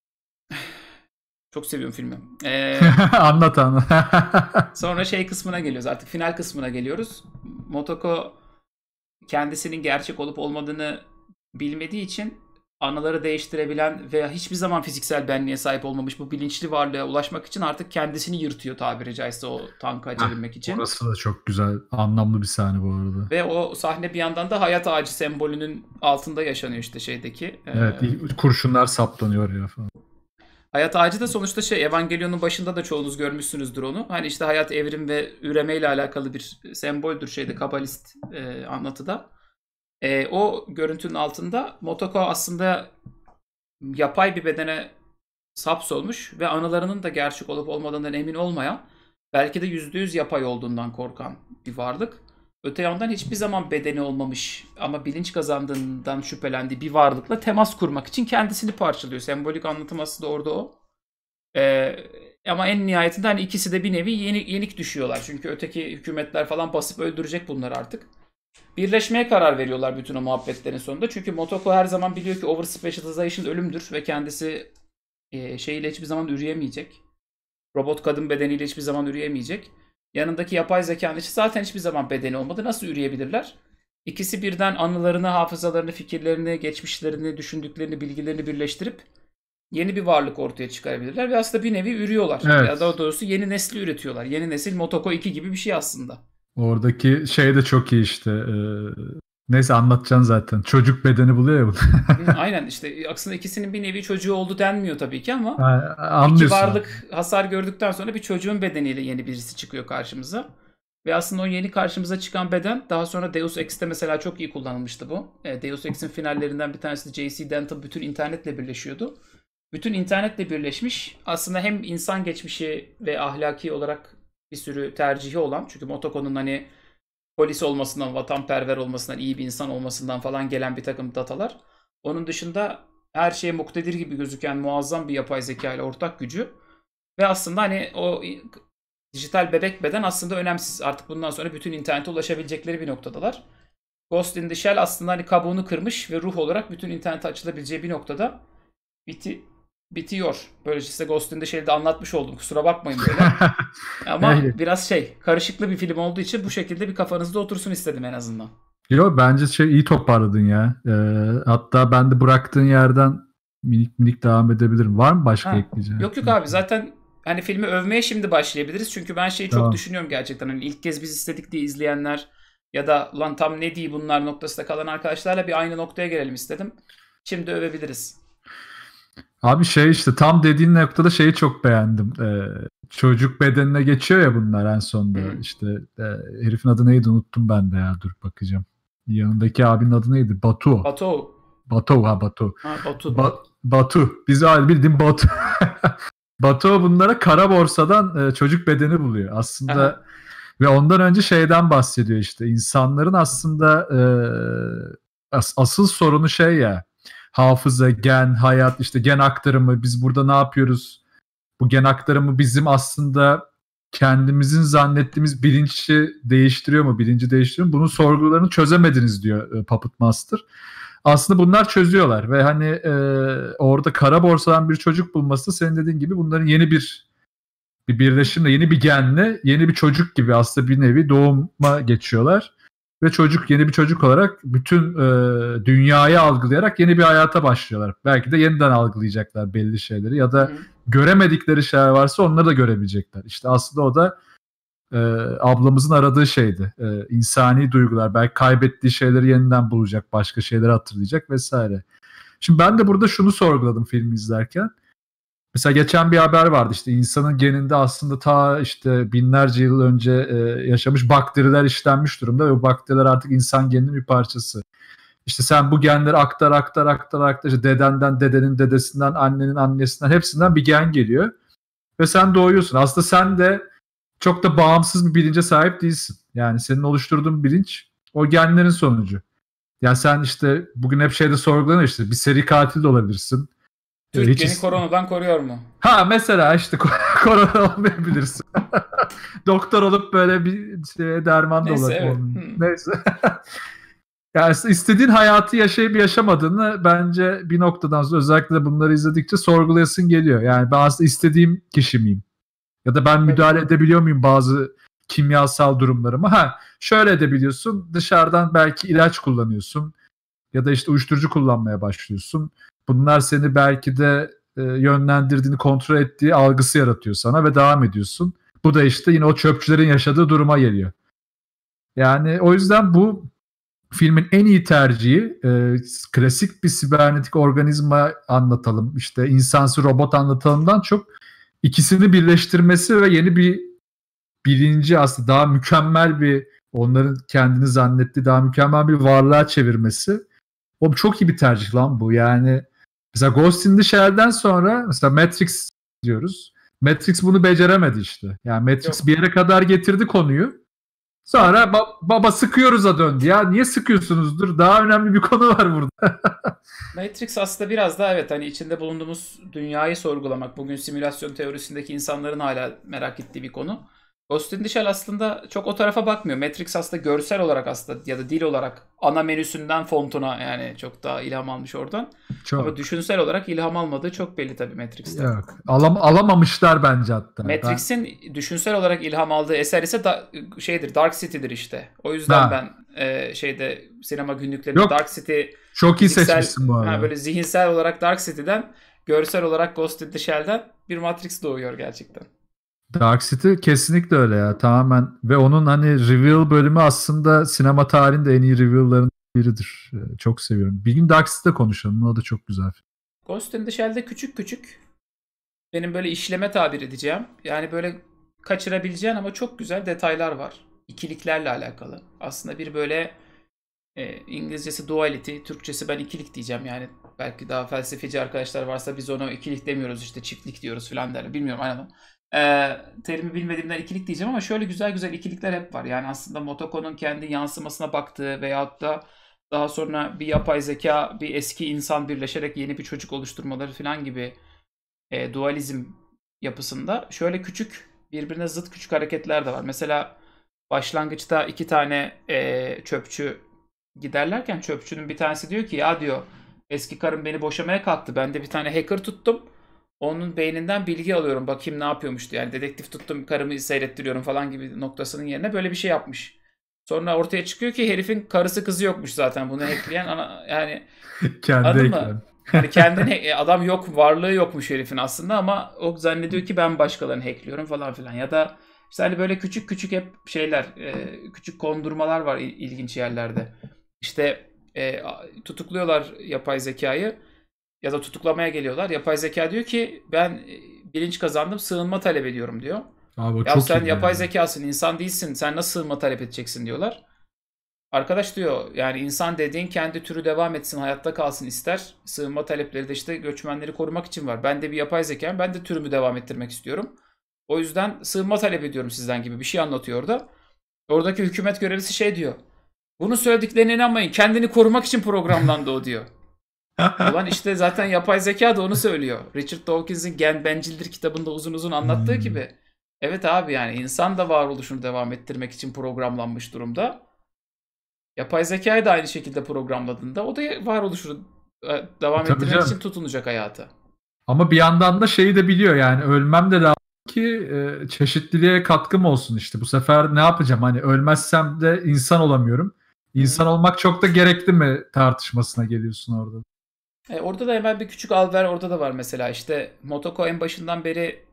Çok seviyorum filmi. Ee, anlat anlat. sonra şey kısmına geliyoruz. Artık final kısmına geliyoruz. Motoko kendisinin gerçek olup olmadığını bilmediği için anaları değiştirebilen veya hiçbir zaman fiziksel benliğe sahip olmamış bu bilinçli varlığa ulaşmak için artık kendisini yırtıyor tabiri caizse o tanka açabilmek için. Orası da çok güzel, anlamlı bir sahne bu arada. Ve o sahne bir yandan da hayat ağacı sembolünün altında yaşanıyor işte şeydeki. E, evet, e... kurşunlar saplanıyor ya falan. Hayat ağacı da sonuçta şey Evangelion'un başında da çoğunuz görmüşsünüzdür onu. Hani işte hayat evrim ve üreme ile alakalı bir semboldür şeyde kabalist e, anlatıda. E, o görüntünün altında Motoko aslında yapay bir bedene sapsolmuş ve anılarının da gerçek olup olmadığından emin olmayan, belki de %100 yapay olduğundan korkan bir varlık. Öte yandan hiçbir zaman bedeni olmamış ama bilinç kazandığından şüphelendiği bir varlıkla temas kurmak için kendisini parçalıyor. Sembolik anlatım da orada o. Ee, ama en nihayetinde hani ikisi de bir nevi yenik, yenik düşüyorlar. Çünkü öteki hükümetler falan basıp öldürecek bunları artık. Birleşmeye karar veriyorlar bütün o muhabbetlerin sonunda. Çünkü Motoko her zaman biliyor ki over specialization ölümdür ve kendisi e, şeyiyle hiçbir zaman üreyemeyecek. Robot kadın bedeniyle hiçbir zaman üreyemeyecek. Yanındaki yapay zekanın için zaten hiçbir zaman bedeni olmadı. Nasıl üreyebilirler? İkisi birden anılarını, hafızalarını, fikirlerini, geçmişlerini, düşündüklerini, bilgilerini birleştirip yeni bir varlık ortaya çıkarabilirler ve aslında bir nevi ürüyorlar. Evet. Ya da doğrusu yeni nesli üretiyorlar. Yeni nesil Motoko 2 gibi bir şey aslında. Oradaki şey de çok iyi işte. E, neyse anlatacaksın zaten. Çocuk bedeni buluyor ya bunu. Aynen işte aslında ikisinin bir nevi çocuğu oldu denmiyor tabii ki ama ha, anlıyorsun. varlık hasar gördükten sonra bir çocuğun bedeniyle yeni birisi çıkıyor karşımıza. Ve aslında o yeni karşımıza çıkan beden daha sonra Deus Ex'te mesela çok iyi kullanılmıştı bu. E, Deus Ex'in finallerinden bir tanesi JC Dental bütün internetle birleşiyordu. Bütün internetle birleşmiş aslında hem insan geçmişi ve ahlaki olarak bir sürü tercihi olan çünkü Motoko'nun hani polis olmasından, vatanperver olmasından, iyi bir insan olmasından falan gelen bir takım datalar. Onun dışında her şeye muktedir gibi gözüken muazzam bir yapay zeka ile ortak gücü ve aslında hani o dijital bebek beden aslında önemsiz. Artık bundan sonra bütün internete ulaşabilecekleri bir noktadalar. Ghost in the Shell aslında hani kabuğunu kırmış ve ruh olarak bütün internete açılabileceği bir noktada biti bitiyor. Böyle size Ghost in the Shell'de anlatmış oldum. Kusura bakmayın böyle. Ama Aynen. biraz şey karışıklı bir film olduğu için bu şekilde bir kafanızda otursun istedim en azından. Yo bence şey iyi toparladın ya. Ee, hatta ben de bıraktığın yerden minik minik devam edebilirim. Var mı başka ha. ekleyeceğin? Yok yok abi zaten hani filmi övmeye şimdi başlayabiliriz. Çünkü ben şeyi tamam. çok düşünüyorum gerçekten. Hani ilk kez biz istedik diye izleyenler ya da lan tam ne diye bunlar noktasında kalan arkadaşlarla bir aynı noktaya gelelim istedim. Şimdi övebiliriz. Abi şey işte tam dediğin noktada şeyi çok beğendim. Ee, çocuk bedenine geçiyor ya bunlar en sonunda. Hı. Hmm. İşte e, herifin adı neydi unuttum ben de ya dur bakacağım. Yanındaki abinin adı neydi? Batu. Batu. Batu ha Batu. Ha, Batu. Ba- Batu. Biz abi bildiğim Batu. Batu bunlara kara borsadan e, çocuk bedeni buluyor. Aslında ve ondan önce şeyden bahsediyor işte. insanların aslında e, as- asıl sorunu şey ya hafıza, gen, hayat, işte gen aktarımı, biz burada ne yapıyoruz? Bu gen aktarımı bizim aslında kendimizin zannettiğimiz bilinci değiştiriyor mu? Bilinci değiştiriyor mu? Bunun sorgularını çözemediniz diyor e, Puppet Master. Aslında bunlar çözüyorlar ve hani e, orada kara borsadan bir çocuk bulması senin dediğin gibi bunların yeni bir bir birleşimle, yeni bir genle, yeni bir çocuk gibi aslında bir nevi doğuma geçiyorlar ve çocuk yeni bir çocuk olarak bütün e, dünyayı algılayarak yeni bir hayata başlıyorlar. Belki de yeniden algılayacaklar belli şeyleri ya da Hı. göremedikleri şeyler varsa onları da görebilecekler. İşte aslında o da e, ablamızın aradığı şeydi. E, insani duygular. Belki kaybettiği şeyleri yeniden bulacak, başka şeyleri hatırlayacak vesaire. Şimdi ben de burada şunu sorguladım filmi izlerken. Mesela geçen bir haber vardı işte insanın geninde aslında ta işte binlerce yıl önce e, yaşamış bakteriler işlenmiş durumda ve bu bakteriler artık insan geninin bir parçası. İşte sen bu genleri aktar aktar aktar aktar işte dedenden dedenin dedesinden annenin annesinden hepsinden bir gen geliyor. Ve sen doğuyorsun. Aslında sen de çok da bağımsız bir bilince sahip değilsin. Yani senin oluşturduğun bilinç o genlerin sonucu. Yani sen işte bugün hep şeyde sorgulanıyor işte bir seri katil de olabilirsin Türkiye'ni hiç... koronadan koruyor mu? Ha mesela işte korona olmayabilirsin. Doktor olup böyle bir şeye derman da olabilir. Evet. Hmm. Neyse. yani istediğin hayatı yaşayıp yaşamadığını bence bir noktadan sonra özellikle bunları izledikçe sorgulayasın geliyor. Yani ben aslında istediğim kişi miyim? Ya da ben müdahale evet. edebiliyor muyum bazı kimyasal durumlarıma? Ha şöyle edebiliyorsun dışarıdan belki ilaç kullanıyorsun ya da işte uyuşturucu kullanmaya başlıyorsun Bunlar seni belki de e, yönlendirdiğini kontrol ettiği algısı yaratıyor sana ve devam ediyorsun. Bu da işte yine o çöpçülerin yaşadığı duruma geliyor. Yani o yüzden bu filmin en iyi tercihi e, klasik bir sibernetik organizma anlatalım. işte insansı robot anlatalımdan çok ikisini birleştirmesi ve yeni bir birinci aslında daha mükemmel bir onların kendini zannettiği daha mükemmel bir varlığa çevirmesi. o çok iyi bir tercih lan bu. Yani Mesela Ghost in the Shell'den sonra mesela Matrix diyoruz. Matrix bunu beceremedi işte. Yani Matrix Yok. bir yere kadar getirdi konuyu. Sonra ba- baba sıkıyoruz'a döndü. Ya niye sıkıyorsunuzdur? Daha önemli bir konu var burada. Matrix aslında biraz daha evet hani içinde bulunduğumuz dünyayı sorgulamak. Bugün simülasyon teorisindeki insanların hala merak ettiği bir konu. Ghost in the Shell aslında çok o tarafa bakmıyor. Matrix aslında görsel olarak aslında ya da dil olarak ana menüsünden fontuna yani çok daha ilham almış oradan. Çok. Ama düşünsel olarak ilham almadığı çok belli tabii Matrix'ten. Yok. Alam alamamışlar bence hatta. Matrix'in ben... düşünsel olarak ilham aldığı eser ise da, şeydir Dark City'dir işte. O yüzden ha. ben e, şeyde sinema günlüklerinde Yok. Dark City çok iyi fiziksel, seçmişsin bu arada. Yani böyle zihinsel olarak Dark City'den görsel olarak Ghost in the Shell'den bir Matrix doğuyor gerçekten. Dark City kesinlikle öyle ya tamamen ve onun hani reveal bölümü aslında sinema tarihinde en iyi reveal'ların biridir. Ee, çok seviyorum. Bir gün Dark City'de konuşalım. O da çok güzel. Ghost in the Shell'de küçük küçük benim böyle işleme tabir edeceğim. Yani böyle kaçırabileceğin ama çok güzel detaylar var. İkiliklerle alakalı. Aslında bir böyle e, İngilizcesi duality, Türkçesi ben ikilik diyeceğim yani. Belki daha felsefeci arkadaşlar varsa biz onu ikilik demiyoruz işte çiftlik diyoruz falan derler. Bilmiyorum aynen e, terimi bilmediğimden ikilik diyeceğim ama şöyle güzel güzel ikilikler hep var. Yani aslında Motoko'nun kendi yansımasına baktığı veyahut da daha sonra bir yapay zeka, bir eski insan birleşerek yeni bir çocuk oluşturmaları falan gibi e, dualizm yapısında şöyle küçük birbirine zıt küçük hareketler de var. Mesela başlangıçta iki tane e, çöpçü giderlerken çöpçünün bir tanesi diyor ki ya diyor eski karım beni boşamaya kalktı. Ben de bir tane hacker tuttum onun beyninden bilgi alıyorum. Bakayım ne yapıyormuştu. Yani dedektif tuttum karımı seyrettiriyorum falan gibi noktasının yerine böyle bir şey yapmış. Sonra ortaya çıkıyor ki herifin karısı kızı yokmuş zaten bunu ekleyen, Ana, yani Kendi mı? Yani kendini e, adam yok varlığı yokmuş herifin aslında ama o zannediyor ki ben başkalarını hackliyorum falan filan. Ya da işte hani böyle küçük küçük hep şeyler e, küçük kondurmalar var ilginç yerlerde. İşte e, tutukluyorlar yapay zekayı ya da tutuklamaya geliyorlar. Yapay zeka diyor ki ben e, bilinç kazandım sığınma talep ediyorum diyor. Abi, ya sen yapay yani. zekasın insan değilsin sen nasıl sığınma talep edeceksin diyorlar. Arkadaş diyor yani insan dediğin kendi türü devam etsin hayatta kalsın ister. Sığınma talepleri de işte göçmenleri korumak için var. Ben de bir yapay zekam ben de türümü devam ettirmek istiyorum. O yüzden sığınma talep ediyorum sizden gibi bir şey anlatıyor orada. Oradaki hükümet görevlisi şey diyor. Bunu söylediklerine inanmayın. Kendini korumak için programlandı o diyor. Ulan işte zaten yapay zeka da onu söylüyor. Richard Dawkins'in Gen Bencildir kitabında uzun uzun anlattığı hmm. gibi. Evet abi yani insan da varoluşunu devam ettirmek için programlanmış durumda. Yapay zekayı da aynı şekilde programladığında o da varoluşunu e, devam e, Tabii ettirmek canım. için tutunacak hayatı. Ama bir yandan da şeyi de biliyor yani ölmem de lazım ki e, çeşitliliğe katkım olsun işte. Bu sefer ne yapacağım? Hani ölmezsem de insan olamıyorum. İnsan olmak çok da gerekli mi tartışmasına geliyorsun orada. E, orada da hemen bir küçük alver orada da var mesela işte Motoko en başından beri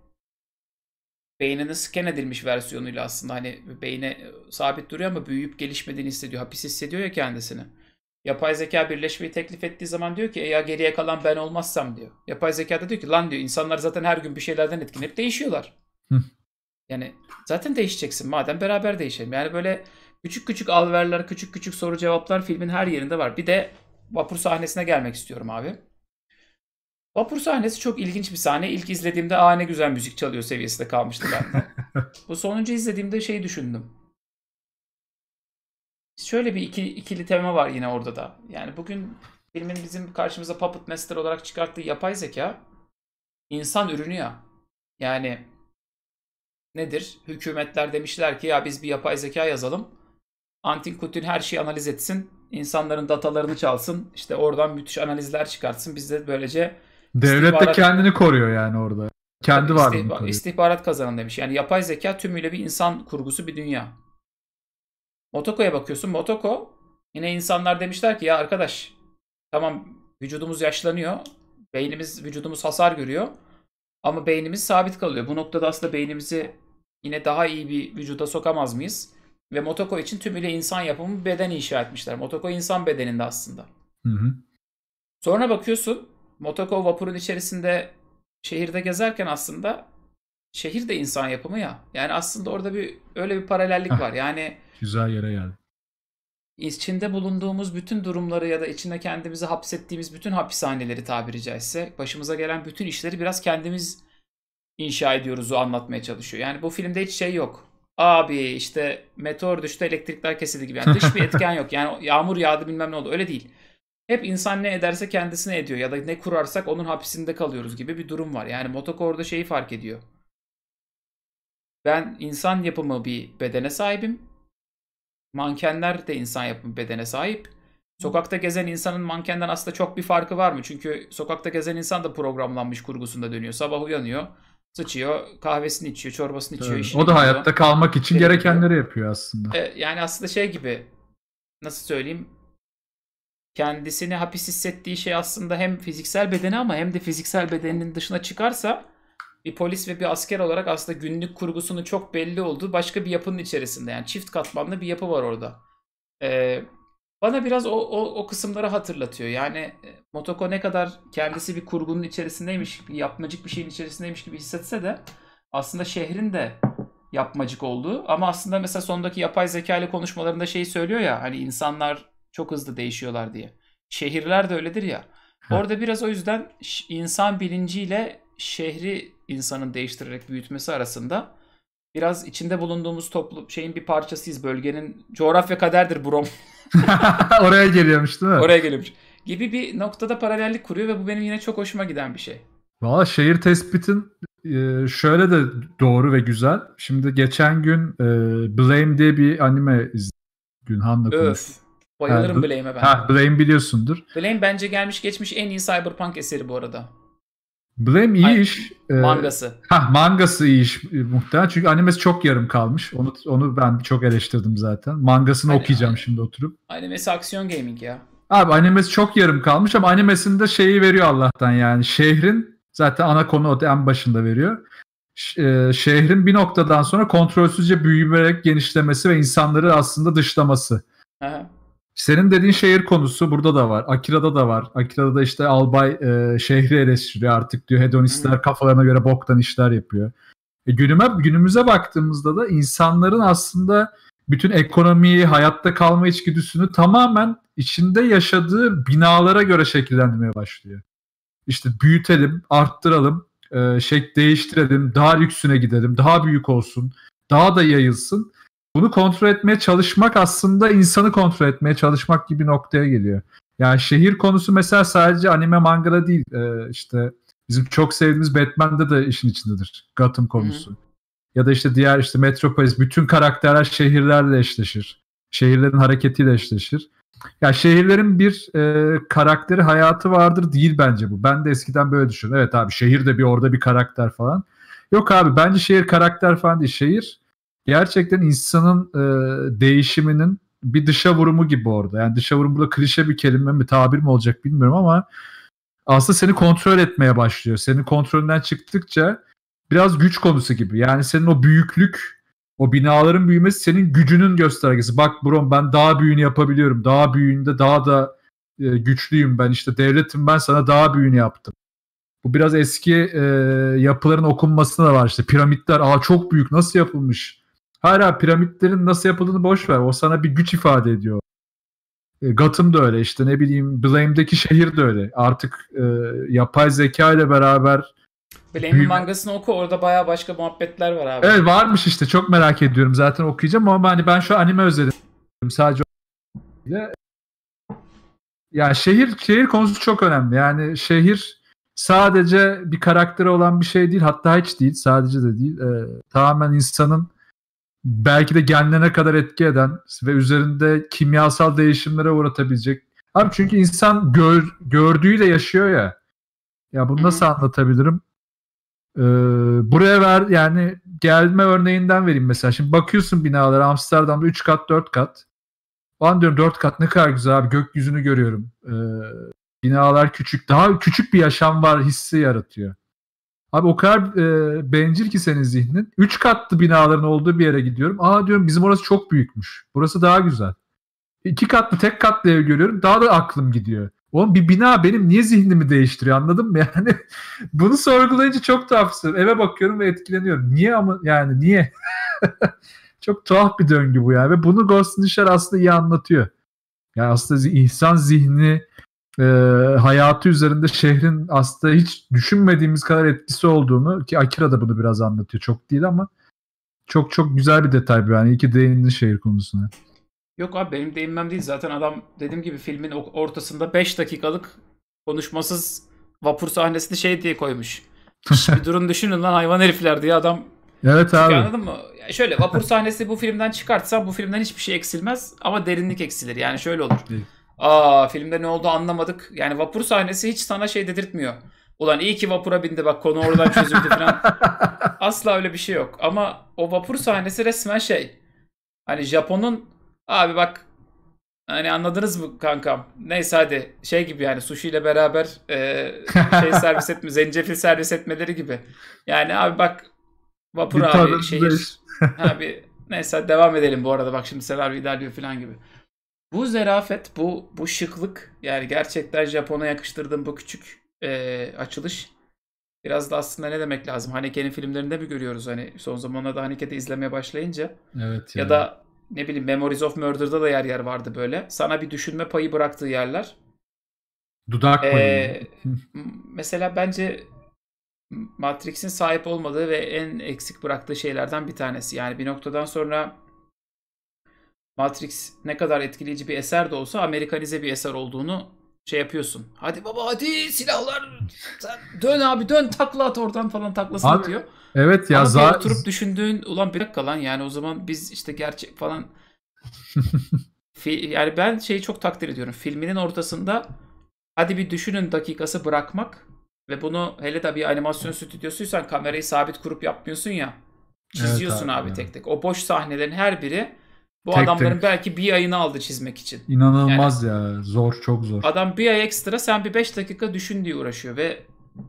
beyninin sken edilmiş versiyonuyla aslında hani beyni sabit duruyor ama büyüyüp gelişmediğini hissediyor. Hapis hissediyor ya kendisini. Yapay zeka birleşmeyi teklif ettiği zaman diyor ki e ya geriye kalan ben olmazsam diyor. Yapay zeka da diyor ki lan diyor insanlar zaten her gün bir şeylerden etkilenip değişiyorlar. yani zaten değişeceksin madem beraber değişelim. Yani böyle küçük küçük alverler, küçük küçük soru cevaplar filmin her yerinde var. Bir de vapur sahnesine gelmek istiyorum abi. Vapur sahnesi çok ilginç bir sahne. İlk izlediğimde aa ne güzel müzik çalıyor seviyesinde kalmıştı bende. Bu sonuncu izlediğimde şey düşündüm. Şöyle bir iki, ikili tema var yine orada da. Yani bugün filmin bizim karşımıza Puppet Master olarak çıkarttığı yapay zeka insan ürünü ya. Yani nedir? Hükümetler demişler ki ya biz bir yapay zeka yazalım. Antin Kutin her şeyi analiz etsin insanların datalarını çalsın. işte oradan müthiş analizler çıkartsın. Biz de böylece Devlet de kendini koruyor yani orada. Kendi yani varlığını istihbar- İstihbarat kazanan demiş. Yani yapay zeka tümüyle bir insan kurgusu bir dünya. Motoko'ya bakıyorsun. Motoko yine insanlar demişler ki ya arkadaş tamam vücudumuz yaşlanıyor. Beynimiz, vücudumuz hasar görüyor. Ama beynimiz sabit kalıyor. Bu noktada aslında beynimizi yine daha iyi bir vücuda sokamaz mıyız? Ve Motoko için tümüyle insan yapımı beden inşa etmişler. Motoko insan bedeninde aslında. Hı hı. Sonra bakıyorsun Motoko vapurun içerisinde şehirde gezerken aslında şehir de insan yapımı ya. Yani aslında orada bir öyle bir paralellik var. Yani güzel yere geldi. İçinde bulunduğumuz bütün durumları ya da içinde kendimizi hapsettiğimiz bütün hapishaneleri tabiri caizse başımıza gelen bütün işleri biraz kendimiz inşa ediyoruz o anlatmaya çalışıyor. Yani bu filmde hiç şey yok abi işte meteor düştü elektrikler kesildi gibi. Yani dış bir etken yok. Yani yağmur yağdı bilmem ne oldu öyle değil. Hep insan ne ederse kendisine ediyor ya da ne kurarsak onun hapisinde kalıyoruz gibi bir durum var. Yani motokorda şeyi fark ediyor. Ben insan yapımı bir bedene sahibim. Mankenler de insan yapımı bedene sahip. Sokakta gezen insanın mankenden aslında çok bir farkı var mı? Çünkü sokakta gezen insan da programlanmış kurgusunda dönüyor. Sabah uyanıyor Sıçıyor, kahvesini içiyor, çorbasını içiyor. Evet. O da hayatta gidiyor. kalmak için Derin gerekenleri yapıyor aslında. E, yani aslında şey gibi nasıl söyleyeyim kendisini hapis hissettiği şey aslında hem fiziksel bedeni ama hem de fiziksel bedeninin dışına çıkarsa bir polis ve bir asker olarak aslında günlük kurgusunun çok belli olduğu başka bir yapının içerisinde yani çift katmanlı bir yapı var orada. Ee, bana biraz o, o, o kısımları hatırlatıyor. Yani e, Motoko ne kadar kendisi bir kurgunun içerisindeymiş, bir yapmacık bir şeyin içerisindeymiş gibi hissetse de aslında şehrin de yapmacık olduğu ama aslında mesela sondaki yapay zeka ile konuşmalarında şeyi söylüyor ya hani insanlar çok hızlı değişiyorlar diye. Şehirler de öyledir ya. Orada biraz o yüzden insan bilinciyle şehri insanın değiştirerek büyütmesi arasında biraz içinde bulunduğumuz toplu şeyin bir parçasıyız. Bölgenin coğrafya kaderdir Brom. Oraya geliyormuş değil mi? Oraya geliyormuş. Gibi bir noktada paralellik kuruyor ve bu benim yine çok hoşuma giden bir şey. Valla şehir tespitin e, şöyle de doğru ve güzel. Şimdi geçen gün e, Blame diye bir anime izledim. Günhan'la konuştum. Bayılırım yani, Blame'e ben. Ha, Blame biliyorsundur. Blame bence gelmiş geçmiş en iyi cyberpunk eseri bu arada. Blame iyi Ay, iş. E, mangası. Ee, ha mangası iyi iş e, muhtemelen. Çünkü animesi çok yarım kalmış. Onu onu ben çok eleştirdim zaten. Mangasını Anime. okuyacağım şimdi oturup. Animesi aksiyon gaming ya. Abi animesi çok yarım kalmış ama animesinde şeyi veriyor Allah'tan yani. Şehrin zaten ana konu o en başında veriyor. Ş- e, şehrin bir noktadan sonra kontrolsüzce büyüyerek genişlemesi ve insanları aslında dışlaması. Aha. Senin dediğin şehir konusu burada da var. Akira'da da var. Akira'da da işte albay e, şehri eleştiriyor artık diyor. Hedonistler kafalarına göre boktan işler yapıyor. E, günüme günümüze baktığımızda da insanların aslında bütün ekonomiyi, hayatta kalma içgüdüsünü tamamen içinde yaşadığı binalara göre şekillendirmeye başlıyor. İşte büyütelim, arttıralım, e, şek değiştirelim, daha lüksüne gidelim, daha büyük olsun, daha da yayılsın bunu kontrol etmeye çalışmak aslında insanı kontrol etmeye çalışmak gibi noktaya geliyor. Yani şehir konusu mesela sadece anime mangada değil e, işte bizim çok sevdiğimiz Batman'de de işin içindedir Gotham konusu. Hı-hı. Ya da işte diğer işte Metropolis bütün karakterler şehirlerle eşleşir. Şehirlerin hareketiyle eşleşir. Ya yani şehirlerin bir e, karakteri hayatı vardır değil bence bu. Ben de eskiden böyle düşünüyorum. Evet abi şehir de bir orada bir karakter falan. Yok abi bence şehir karakter falan değil. Şehir gerçekten insanın e, değişiminin bir dışa vurumu gibi orada. Yani dışa vurum burada klişe bir kelime mi tabir mi olacak bilmiyorum ama aslında seni kontrol etmeye başlıyor. Senin kontrolünden çıktıkça biraz güç konusu gibi. Yani senin o büyüklük, o binaların büyümesi senin gücünün göstergesi. Bak Brom ben daha büyüğünü yapabiliyorum. Daha büyüğünde daha da e, güçlüyüm ben işte devletim ben sana daha büyüğünü yaptım. Bu biraz eski e, yapıların okunmasına da var işte piramitler aa çok büyük nasıl yapılmış Hala piramitlerin nasıl yapıldığını boş ver. O sana bir güç ifade ediyor. E, Gotham da öyle işte ne bileyim Blame'deki şehir de öyle. Artık e, yapay zeka ile beraber Blame'in mangasını oku orada baya başka muhabbetler var abi. Evet varmış işte çok merak ediyorum zaten okuyacağım ama hani ben şu anime özledim. Sadece ya şehir şehir konusu çok önemli. Yani şehir sadece bir karaktere olan bir şey değil hatta hiç değil sadece de değil. E, tamamen insanın belki de genlerine kadar etki eden ve üzerinde kimyasal değişimlere uğratabilecek. Abi çünkü insan gör, gördüğüyle yaşıyor ya. Ya bunu nasıl anlatabilirim? Ee, buraya ver yani gelme örneğinden vereyim mesela. Şimdi bakıyorsun binalara Amsterdam'da 3 kat 4 kat. Ben diyorum 4 kat ne kadar güzel abi gökyüzünü görüyorum. Ee, binalar küçük. Daha küçük bir yaşam var hissi yaratıyor. Abi o kadar e, bencil ki senin zihnin. Üç katlı binaların olduğu bir yere gidiyorum. Aa diyorum bizim orası çok büyükmüş. Burası daha güzel. İki katlı tek katlı ev görüyorum. Daha da aklım gidiyor. Oğlum bir bina benim niye zihnimi değiştiriyor anladın mı yani? Bunu sorgulayınca çok tuhaf Eve bakıyorum ve etkileniyorum. Niye ama yani niye? çok tuhaf bir döngü bu ya. Ve bunu Ghost in the Shell aslında iyi anlatıyor. Yani aslında insan zihni e, hayatı üzerinde şehrin aslında hiç düşünmediğimiz kadar etkisi olduğunu ki Akira da bunu biraz anlatıyor çok değil ama çok çok güzel bir detay bu yani iki değindin şehir konusuna. Yok abi benim değinmem değil zaten adam dediğim gibi filmin ortasında 5 dakikalık konuşmasız vapur sahnesini şey diye koymuş. bir durun düşünün lan hayvan herifler diye adam Evet abi. Çünkü anladın mı? Ya şöyle vapur sahnesi bu filmden çıkartsa bu filmden hiçbir şey eksilmez ama derinlik eksilir. Yani şöyle olur. Aa filmde ne oldu anlamadık. Yani vapur sahnesi hiç sana şey dedirtmiyor. Ulan iyi ki vapura bindi bak konu oradan çözüldü falan. Asla öyle bir şey yok. Ama o vapur sahnesi resmen şey. Hani Japon'un abi bak hani anladınız mı kankam? Neyse hadi şey gibi yani sushi ile beraber e, şey servis etme zencefil servis etmeleri gibi. Yani abi bak vapur bir abi şehir. abi neyse devam edelim bu arada bak şimdi sever bir falan gibi. Bu zerafet, bu bu şıklık yani gerçekten Japon'a yakıştırdığım bu küçük e, açılış biraz da aslında ne demek lazım? Haneke'nin filmlerinde mi görüyoruz hani son zamanlarda Haneke'de izlemeye başlayınca. Evet. Ya, ya da ne bileyim Memories of Murder'da da yer yer vardı böyle. Sana bir düşünme payı bıraktığı yerler. Dudak e, payı. Ee, mesela bence Matrix'in sahip olmadığı ve en eksik bıraktığı şeylerden bir tanesi. Yani bir noktadan sonra Matrix ne kadar etkileyici bir eser de olsa Amerikanize bir eser olduğunu şey yapıyorsun. Hadi baba hadi silahlar sen dön abi dön takla at oradan falan taklasını abi, atıyor. Evet ya zaten oturup düşündüğün ulan bir dakika lan yani o zaman biz işte gerçek falan yani ben şeyi çok takdir ediyorum. Filminin ortasında hadi bir düşünün dakikası bırakmak ve bunu hele de bir animasyon stüdyosuysan kamerayı sabit kurup yapmıyorsun ya. Çiziyorsun evet abi, abi yani. tek tek. O boş sahnelerin her biri bu tek adamların tek. belki bir ayını aldı çizmek için. İnanılmaz yani, ya. Zor çok zor. Adam bir ay ekstra sen bir 5 dakika düşün diye uğraşıyor ve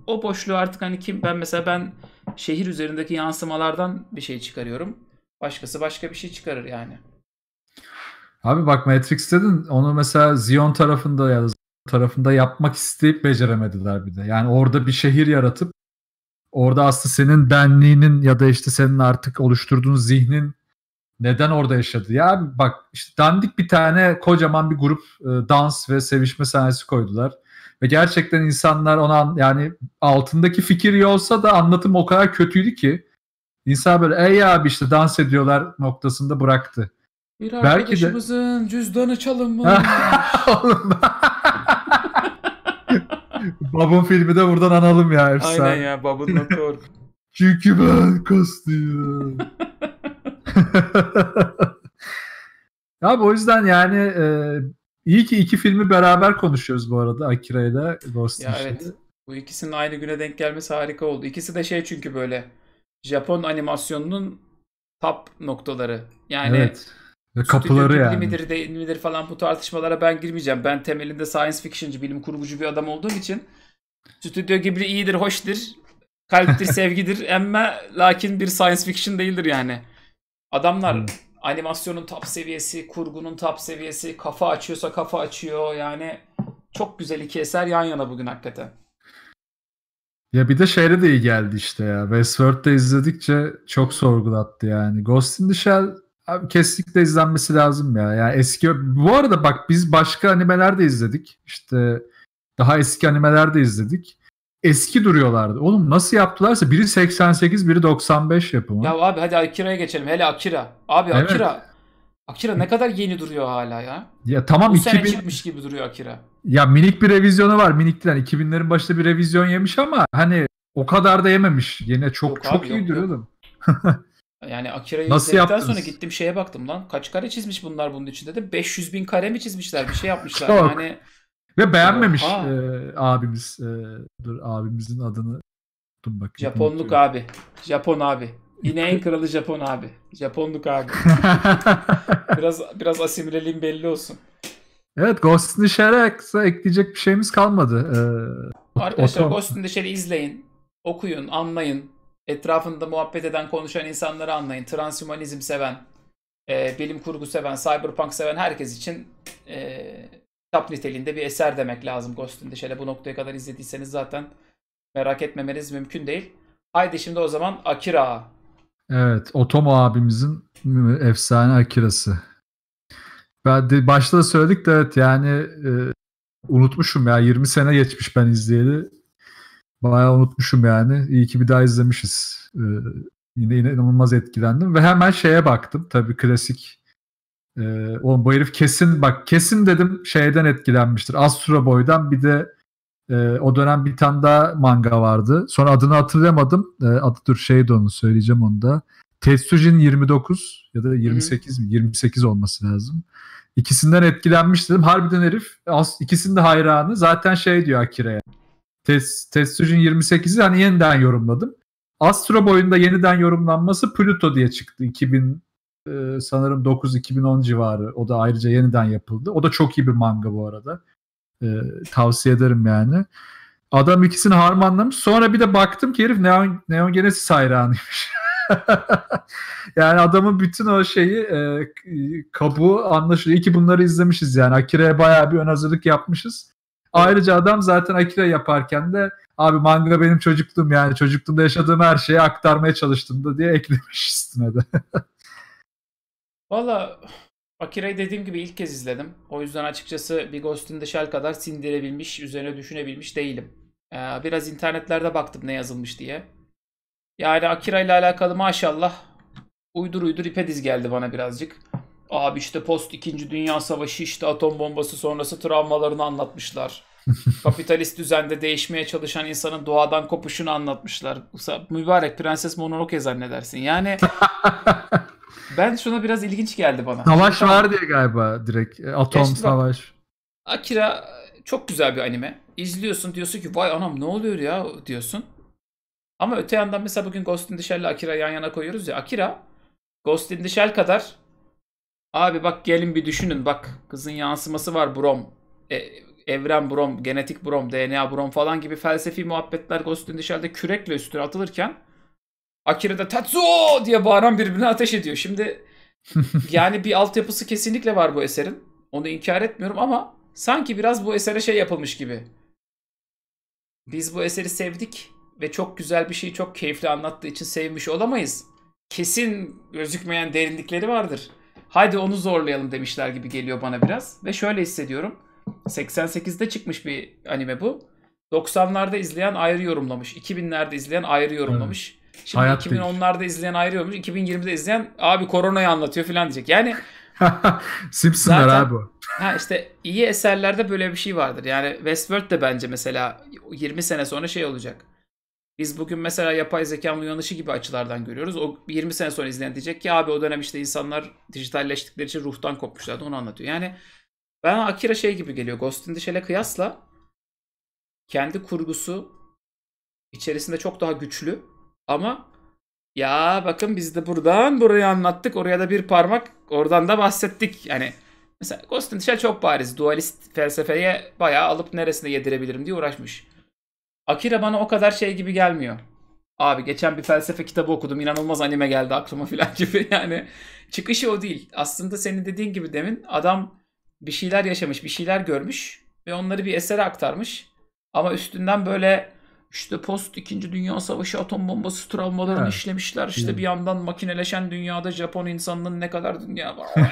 o boşluğu artık hani kim ben mesela ben şehir üzerindeki yansımalardan bir şey çıkarıyorum. Başkası başka bir şey çıkarır yani. Abi bak Matrix dedin onu mesela Zion tarafında ya da tarafında yapmak isteyip beceremediler bir de. Yani orada bir şehir yaratıp orada aslında senin benliğinin ya da işte senin artık oluşturduğun zihnin neden orada yaşadı? Ya bak işte dandik bir tane kocaman bir grup e, dans ve sevişme sahnesi koydular. Ve gerçekten insanlar ona yani altındaki fikir iyi olsa da anlatım o kadar kötüydü ki insan böyle ey abi işte dans ediyorlar noktasında bıraktı. Bir Belki arkadaşımızın de... cüzdanı çalınmış. Oğlum. Bab'ın filmi de buradan analım ya efsane. Aynen ya Bab'ın Çünkü ben kastıyım. Abi o yüzden yani e, iyi ki iki filmi beraber konuşuyoruz bu arada Akira ile Ghost. Ya evet. Bu ikisinin aynı güne denk gelmesi harika oldu. İkisi de şey çünkü böyle Japon animasyonunun top noktaları. Yani evet. kapıları yani. midir değil midir falan bu tartışmalara ben girmeyeceğim. Ben temelinde science fictionci, bilim kurgucu bir adam olduğum için Stüdyo Ghibli iyidir, hoştur, kalptir, sevgidir ama lakin bir science fiction değildir yani. Adamlar hmm. animasyonun top seviyesi, kurgunun top seviyesi, kafa açıyorsa kafa açıyor. Yani çok güzel iki eser yan yana bugün hakikaten. Ya bir de şeyde de iyi geldi işte ya. Westworld'da izledikçe çok sorgulattı yani. Ghost in the Shell abi kesinlikle izlenmesi lazım ya. Yani eski bu arada bak biz başka animeler de izledik. İşte daha eski animeler de izledik eski duruyorlardı. Oğlum nasıl yaptılarsa biri 88 biri 95 yapımı. Ya abi hadi Akira'ya geçelim. Hele Akira. Abi evet. Akira. Akira ne kadar yeni duruyor hala ya. Ya tamam Bu 2000... sene çıkmış gibi duruyor Akira. Ya minik bir revizyonu var. Minikten hani 2000'lerin başında bir revizyon yemiş ama hani o kadar da yememiş. Yine çok yok çok abi, iyi yok, duruyordum. yani Akira'yı izledikten yaptınız? sonra gittim şeye baktım lan. Kaç kare çizmiş bunlar bunun için dedim 500 bin kare mi çizmişler? Bir şey yapmışlar. çok. Yani ve beğenmemiş e, abimiz. E, dur abimizin adını tutun bakayım. Japonluk abi. Japon abi. Yine en kralı Japon abi. Japonluk abi. biraz biraz asimileliğin belli olsun. Evet Ghost in the Shell'e ekleyecek bir şeyimiz kalmadı. Ee, Arkadaşlar otom... Ghost in the Shell'i izleyin. Okuyun, anlayın. Etrafında muhabbet eden, konuşan insanları anlayın. Transhumanizm seven, e, bilim kurgu seven, cyberpunk seven herkes için e, kitap niteliğinde bir eser demek lazım Ghost in the Shell'e. Bu noktaya kadar izlediyseniz zaten merak etmemeniz mümkün değil. Haydi şimdi o zaman Akira. Evet, Otomo abimizin efsane Akira'sı. Ben de başta da söyledik de evet yani e, unutmuşum ya 20 sene geçmiş ben izleyeli. Bayağı unutmuşum yani. İyi ki bir daha izlemişiz. E, yine, yine inanılmaz etkilendim ve hemen şeye baktım. Tabii klasik ee, oğlum bu herif kesin bak kesin dedim şeyden etkilenmiştir. Astro Boy'dan bir de e, o dönem bir tane daha manga vardı. Sonra adını hatırlamadım. E, adı dur şeydi onu söyleyeceğim onu da. Tetsujin 29 ya da 28 mi? 28 olması lazım. İkisinden etkilenmiş dedim. Harbiden herif ikisinin de hayranı. Zaten şey diyor Akira'ya. Test, 28'i hani yeniden yorumladım. Astro boyunda yeniden yorumlanması Pluto diye çıktı 2000 ee, sanırım 9-2010 civarı. O da ayrıca yeniden yapıldı. O da çok iyi bir manga bu arada. E, tavsiye ederim yani. Adam ikisini harmanlamış. Sonra bir de baktım ki herif Neon, Neon Genesis hayranıymış. yani adamın bütün o şeyi e, kabuğu anlaşılıyor. İyi ki bunları izlemişiz yani. Akira'ya bayağı bir ön hazırlık yapmışız. Ayrıca adam zaten Akira yaparken de abi manga benim çocukluğum yani çocukluğumda yaşadığım her şeyi aktarmaya çalıştım da diye eklemiş üstüne de. Valla Akira'yı dediğim gibi ilk kez izledim. O yüzden açıkçası bir Ghost in the Shell kadar sindirebilmiş, üzerine düşünebilmiş değilim. Ee, biraz internetlerde baktım ne yazılmış diye. Yani Akira ile alakalı maşallah uydur uydur ipe diz geldi bana birazcık. Abi işte post 2. Dünya Savaşı işte atom bombası sonrası travmalarını anlatmışlar. kapitalist düzende değişmeye çalışan insanın doğadan kopuşunu anlatmışlar. Mübarek Prenses Mononoke zannedersin. Yani ben şuna biraz ilginç geldi bana. Savaş tamam. var diye galiba direkt. E, atom Geçti savaş. Bak. Akira çok güzel bir anime. İzliyorsun diyorsun ki vay anam ne oluyor ya diyorsun. Ama öte yandan mesela bugün Ghost in the Shell ile Akira yan yana koyuyoruz ya. Akira Ghost in the Shell kadar abi bak gelin bir düşünün bak kızın yansıması var Brom. E, evren brom, genetik brom, DNA brom falan gibi felsefi muhabbetler Ghost'un dışarıda kürekle üstüne atılırken akira da Tetsuo diye bağıran birbirine ateş ediyor. Şimdi yani bir altyapısı kesinlikle var bu eserin. Onu inkar etmiyorum ama sanki biraz bu esere şey yapılmış gibi. Biz bu eseri sevdik ve çok güzel bir şeyi çok keyifli anlattığı için sevmiş olamayız. Kesin gözükmeyen derinlikleri vardır. Haydi onu zorlayalım demişler gibi geliyor bana biraz. Ve şöyle hissediyorum. 88'de çıkmış bir anime bu. 90'larda izleyen ayrı yorumlamış. 2000'lerde izleyen ayrı yorumlamış. Evet. Şimdi Hayat 2010'larda değil. izleyen ayrı yorumlamış. 2020'de izleyen abi koronayı anlatıyor falan diyecek. Yani Simpsonlar zaten, abi bu. ha işte iyi eserlerde böyle bir şey vardır. Yani Westworld de bence mesela 20 sene sonra şey olacak. Biz bugün mesela yapay zekanın uyanışı gibi açılardan görüyoruz. O 20 sene sonra izleyen diyecek ki abi o dönem işte insanlar dijitalleştikleri için ruhtan kopmuşlardı onu anlatıyor. Yani ben Akira şey gibi geliyor. Ghost in the Shell'e kıyasla kendi kurgusu içerisinde çok daha güçlü ama ya bakın biz de buradan burayı anlattık. Oraya da bir parmak oradan da bahsettik. Yani mesela Ghost in the Shell çok bariz. Dualist felsefeye bayağı alıp neresine yedirebilirim diye uğraşmış. Akira bana o kadar şey gibi gelmiyor. Abi geçen bir felsefe kitabı okudum. inanılmaz anime geldi aklıma filan gibi. Yani çıkışı o değil. Aslında senin dediğin gibi demin adam bir şeyler yaşamış, bir şeyler görmüş ve onları bir esere aktarmış. Ama üstünden böyle işte post 2. Dünya Savaşı atom bombası travmalarını evet. işlemişler. İşte hmm. bir yandan makineleşen dünyada Japon insanının ne kadar dünya var.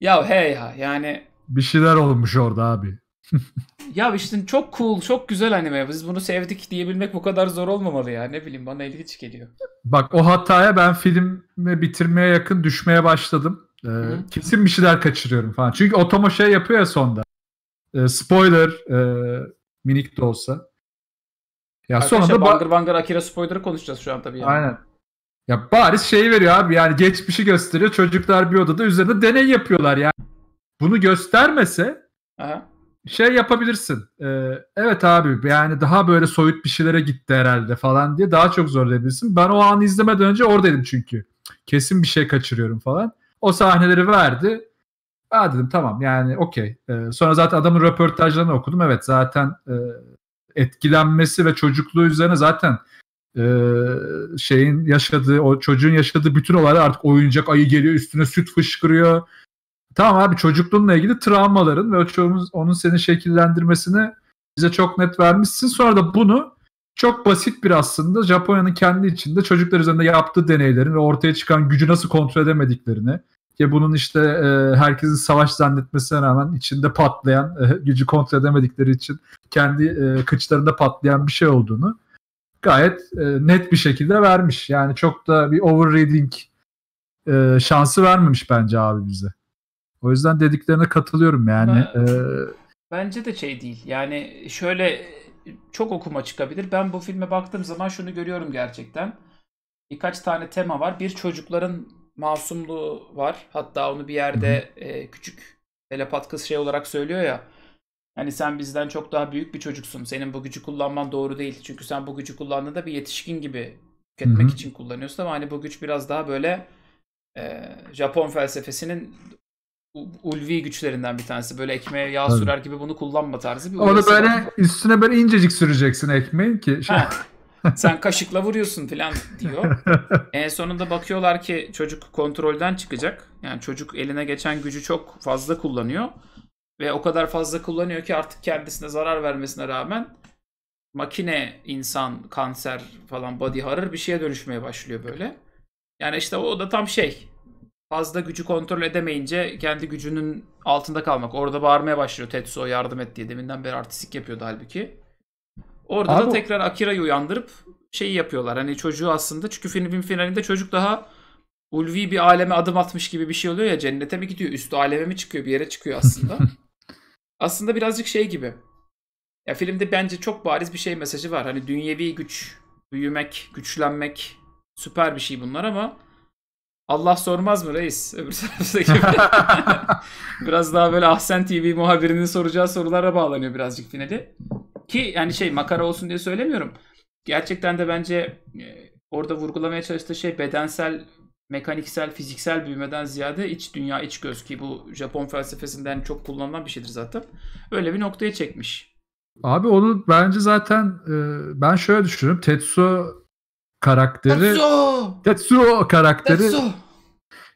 ya hey ya yani. Bir şeyler olmuş orada abi. ya işte çok cool, çok güzel anime. Biz bunu sevdik diyebilmek bu kadar zor olmamalı ya. Ne bileyim bana ilginç geliyor. Bak o hataya ben filmi bitirmeye yakın düşmeye başladım. Ee, kesin bir şeyler kaçırıyorum falan. Çünkü Otomo şey yapıyor ya sonda. Ee, spoiler e, minik de olsa. Ya Arkadaşlar sonunda bangır ba- bangır Akira spoiler'ı konuşacağız şu an tabii. Yani. Aynen. Ya bariz şey veriyor abi yani geçmişi gösteriyor. Çocuklar bir odada üzerinde deney yapıyorlar yani. Bunu göstermese Aha. şey yapabilirsin. Ee, evet abi yani daha böyle soyut bir şeylere gitti herhalde falan diye daha çok zorlayabilirsin. Ben o anı izlemeden önce oradaydım çünkü. Kesin bir şey kaçırıyorum falan. O sahneleri verdi. Ha dedim tamam yani okey. E, sonra zaten adamın röportajlarını okudum. Evet zaten e, etkilenmesi ve çocukluğu üzerine zaten e, şeyin yaşadığı o çocuğun yaşadığı bütün olaylar artık oyuncak ayı geliyor üstüne süt fışkırıyor. Tamam abi çocukluğunla ilgili travmaların ve o onun seni şekillendirmesini bize çok net vermişsin. Sonra da bunu çok basit bir aslında Japonya'nın kendi içinde çocuklar üzerinde yaptığı deneylerin ve ortaya çıkan gücü nasıl kontrol edemediklerini ki bunun işte e, herkesin savaş zannetmesine rağmen içinde patlayan e, gücü kontrol edemedikleri için kendi e, kıçlarında patlayan bir şey olduğunu gayet e, net bir şekilde vermiş. Yani çok da bir overreading e, şansı vermemiş bence abi bize. O yüzden dediklerine katılıyorum yani. Ben, e, bence de şey değil. Yani şöyle çok okuma çıkabilir. Ben bu filme baktığım zaman şunu görüyorum gerçekten. Birkaç tane tema var. Bir çocukların masumluğu var. Hatta onu bir yerde e, küçük telepat kız şey olarak söylüyor ya. Yani sen bizden çok daha büyük bir çocuksun. Senin bu gücü kullanman doğru değil. Çünkü sen bu gücü kullandığında bir yetişkin gibi tüketmek için kullanıyorsun ama hani bu güç biraz daha böyle e, Japon felsefesinin ulvi güçlerinden bir tanesi. Böyle ekmeğe yağ sürer gibi bunu kullanma tarzı bir Onu böyle var. üstüne böyle incecik süreceksin ekmeği ki. Şey- sen kaşıkla vuruyorsun falan diyor. en sonunda bakıyorlar ki çocuk kontrolden çıkacak. Yani çocuk eline geçen gücü çok fazla kullanıyor. Ve o kadar fazla kullanıyor ki artık kendisine zarar vermesine rağmen makine, insan, kanser falan body harır bir şeye dönüşmeye başlıyor böyle. Yani işte o da tam şey fazla gücü kontrol edemeyince kendi gücünün altında kalmak. Orada bağırmaya başlıyor Tetsuo yardım et diye. Deminden beri artistik yapıyordu halbuki. Orada Abi, da tekrar Akira'yı uyandırıp şeyi yapıyorlar. Hani çocuğu aslında çünkü filmin finalinde çocuk daha ulvi bir aleme adım atmış gibi bir şey oluyor ya cennete mi gidiyor üstü aleme mi çıkıyor bir yere çıkıyor aslında. aslında birazcık şey gibi. Ya filmde bence çok bariz bir şey mesajı var. Hani dünyevi güç, büyümek, güçlenmek süper bir şey bunlar ama Allah sormaz mı reis? Öbür taraftaki biraz daha böyle Ahsen TV muhabirinin soracağı sorulara bağlanıyor birazcık finali. Ki yani şey makara olsun diye söylemiyorum. Gerçekten de bence e, orada vurgulamaya çalıştığı şey bedensel, mekaniksel, fiziksel büyümeden ziyade iç dünya, iç göz ki bu Japon felsefesinden çok kullanılan bir şeydir zaten. Öyle bir noktaya çekmiş. Abi onu bence zaten e, ben şöyle düşünüyorum. Tetsuo karakteri Tetsuo, karakteri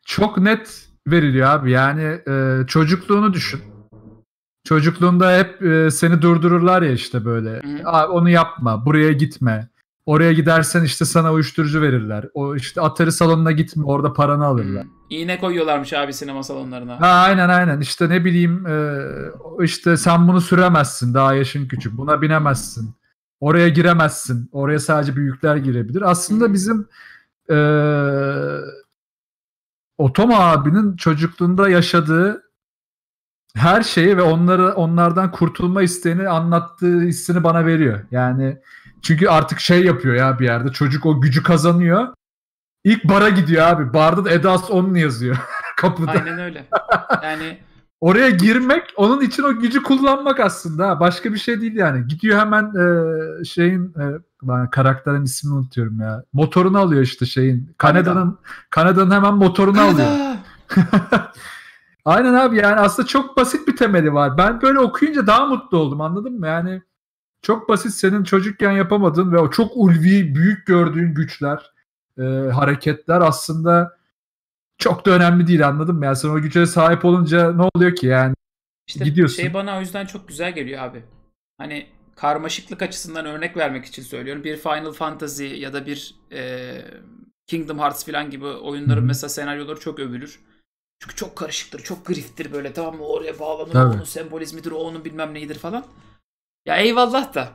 çok net veriliyor abi. Yani e, çocukluğunu düşün. Çocukluğunda hep e, seni durdururlar ya işte böyle. Abi onu yapma, buraya gitme. Oraya gidersen işte sana uyuşturucu verirler. O işte Atari salonuna gitme orada paranı alırlar. İğne koyuyorlarmış abi sinema salonlarına. Ha aynen aynen işte ne bileyim e, işte sen bunu süremezsin daha yaşın küçük buna binemezsin. Oraya giremezsin. Oraya sadece büyükler girebilir. Aslında bizim e, Otoma abinin çocukluğunda yaşadığı her şeyi ve onları onlardan kurtulma isteğini anlattığı hissini bana veriyor. Yani çünkü artık şey yapıyor ya bir yerde çocuk o gücü kazanıyor. İlk bara gidiyor abi. Barda da Edas onun yazıyor kapıda. Aynen öyle. Yani oraya girmek onun için o gücü kullanmak aslında. Başka bir şey değil yani. Gidiyor hemen e, şeyin e, ben karakterin ismini unutuyorum ya. Motorunu alıyor işte şeyin. Kanada'nın Kanada'nın hemen motorunu Kanada. alıyor. Aynen abi yani aslında çok basit bir temeli var. Ben böyle okuyunca daha mutlu oldum anladın mı? Yani çok basit senin çocukken yapamadığın ve o çok ulvi büyük gördüğün güçler, e, hareketler aslında çok da önemli değil anladın mı? Yani sen o güce sahip olunca ne oluyor ki yani? İşte Gidiyorsun. şey bana o yüzden çok güzel geliyor abi. Hani karmaşıklık açısından örnek vermek için söylüyorum. Bir Final Fantasy ya da bir e, Kingdom Hearts falan gibi oyunların hmm. mesela senaryoları çok övülür. Çünkü çok karışıktır, çok griftir böyle tamam mı? Oraya bağlanır, Tabii. onun sembolizmidir, o onun bilmem neyidir falan. Ya eyvallah da.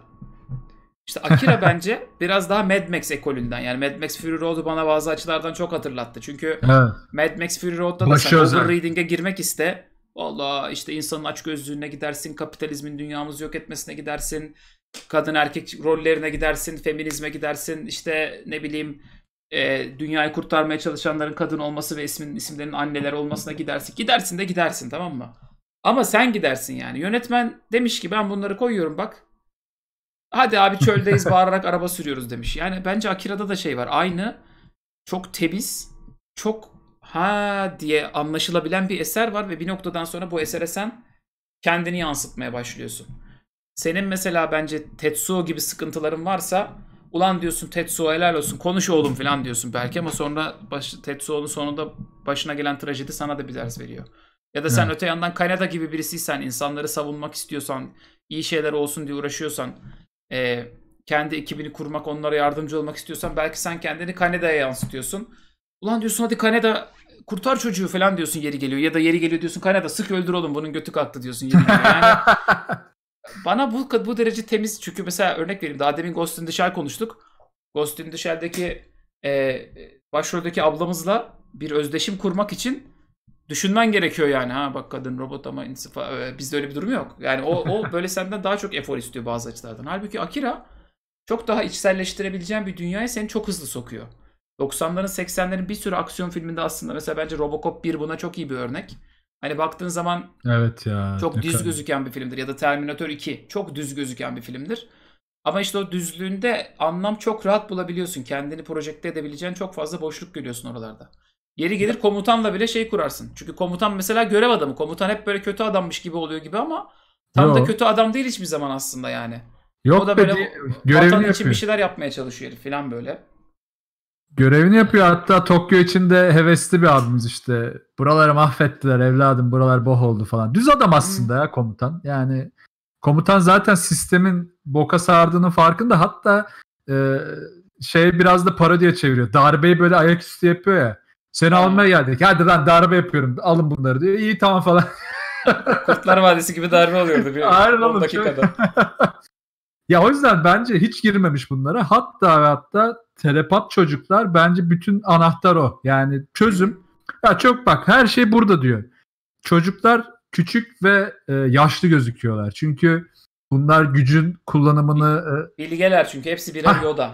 İşte Akira bence biraz daha Mad Max ekolünden. Yani Mad Max Fury Road'u bana bazı açılardan çok hatırlattı. Çünkü evet. Mad Max Fury Road'da da Başı sen overreading'e girmek iste. Valla işte insanın aç açgözlülüğüne gidersin, kapitalizmin dünyamızı yok etmesine gidersin, kadın erkek rollerine gidersin, feminizme gidersin, işte ne bileyim e, dünyayı kurtarmaya çalışanların kadın olması ve ismin isimlerin anneler olmasına gidersin. Gidersin de gidersin tamam mı? Ama sen gidersin yani. Yönetmen demiş ki ben bunları koyuyorum bak. Hadi abi çöldeyiz bağırarak araba sürüyoruz demiş. Yani bence Akira'da da şey var. Aynı çok temiz, çok ha diye anlaşılabilen bir eser var ve bir noktadan sonra bu esere sen kendini yansıtmaya başlıyorsun. Senin mesela bence Tetsuo gibi sıkıntıların varsa ulan diyorsun Tetsuo helal olsun konuş oğlum falan diyorsun belki ama sonra baş, Tetsuo'nun sonunda başına gelen trajedi sana da bir ders veriyor. Ya da sen evet. öte yandan Kanada gibi birisiysen, insanları savunmak istiyorsan, iyi şeyler olsun diye uğraşıyorsan e, kendi ekibini kurmak, onlara yardımcı olmak istiyorsan belki sen kendini Kanada'ya yansıtıyorsun. Ulan diyorsun hadi Kanada kurtar çocuğu falan diyorsun yeri geliyor. Ya da yeri geliyor diyorsun Kanada sık öldür oğlum bunun götü kalktı diyorsun yeri geliyor. Yani bana bu, bu derece temiz çünkü mesela örnek vereyim daha demin Ghost in the Shell konuştuk. Ghost in the Shell'deki e, başroldeki ablamızla bir özdeşim kurmak için düşünmen gerekiyor yani. Ha bak kadın robot ama insifa, ee, bizde öyle bir durum yok. Yani o, o böyle senden daha çok efor istiyor bazı açılardan. Halbuki Akira çok daha içselleştirebileceğin bir dünyaya seni çok hızlı sokuyor. 90'ların 80'lerin bir sürü aksiyon filminde aslında mesela bence Robocop 1 buna çok iyi bir örnek. Hani baktığın zaman evet ya, çok düz kadar. gözüken bir filmdir ya da Terminator 2 çok düz gözüken bir filmdir. Ama işte o düzlüğünde anlam çok rahat bulabiliyorsun. Kendini projekte edebileceğin çok fazla boşluk görüyorsun oralarda. Yeri gelir komutanla bile şey kurarsın. Çünkü komutan mesela görev adamı. Komutan hep böyle kötü adammış gibi oluyor gibi ama tam Yok. da kötü adam değil hiçbir zaman aslında yani. Yok o da böyle görevini vatan için bir şeyler yapmaya çalışıyor falan böyle. Görevini yapıyor hatta Tokyo için de hevesli bir abimiz işte. Buraları mahvettiler evladım buralar boh oldu falan. Düz adam aslında hmm. ya komutan. Yani komutan zaten sistemin boka sardığının farkında. Hatta e, şey biraz da parodiye çeviriyor. Darbeyi böyle ayaküstü yapıyor ya. Seni almaya geldik. Hadi lan darbe yapıyorum. Alın bunları diyor. İyi tamam falan. Kurtlar Vadisi gibi darbe oluyordu. Bir Aynen 10 dakikada. ya o yüzden bence hiç girmemiş bunlara. Hatta hatta telepat çocuklar bence bütün anahtar o. Yani çözüm. Ya çok bak her şey burada diyor. Çocuklar küçük ve e, yaşlı gözüküyorlar. Çünkü bunlar gücün kullanımını... E, Bilgeler çünkü hepsi birer Yoda.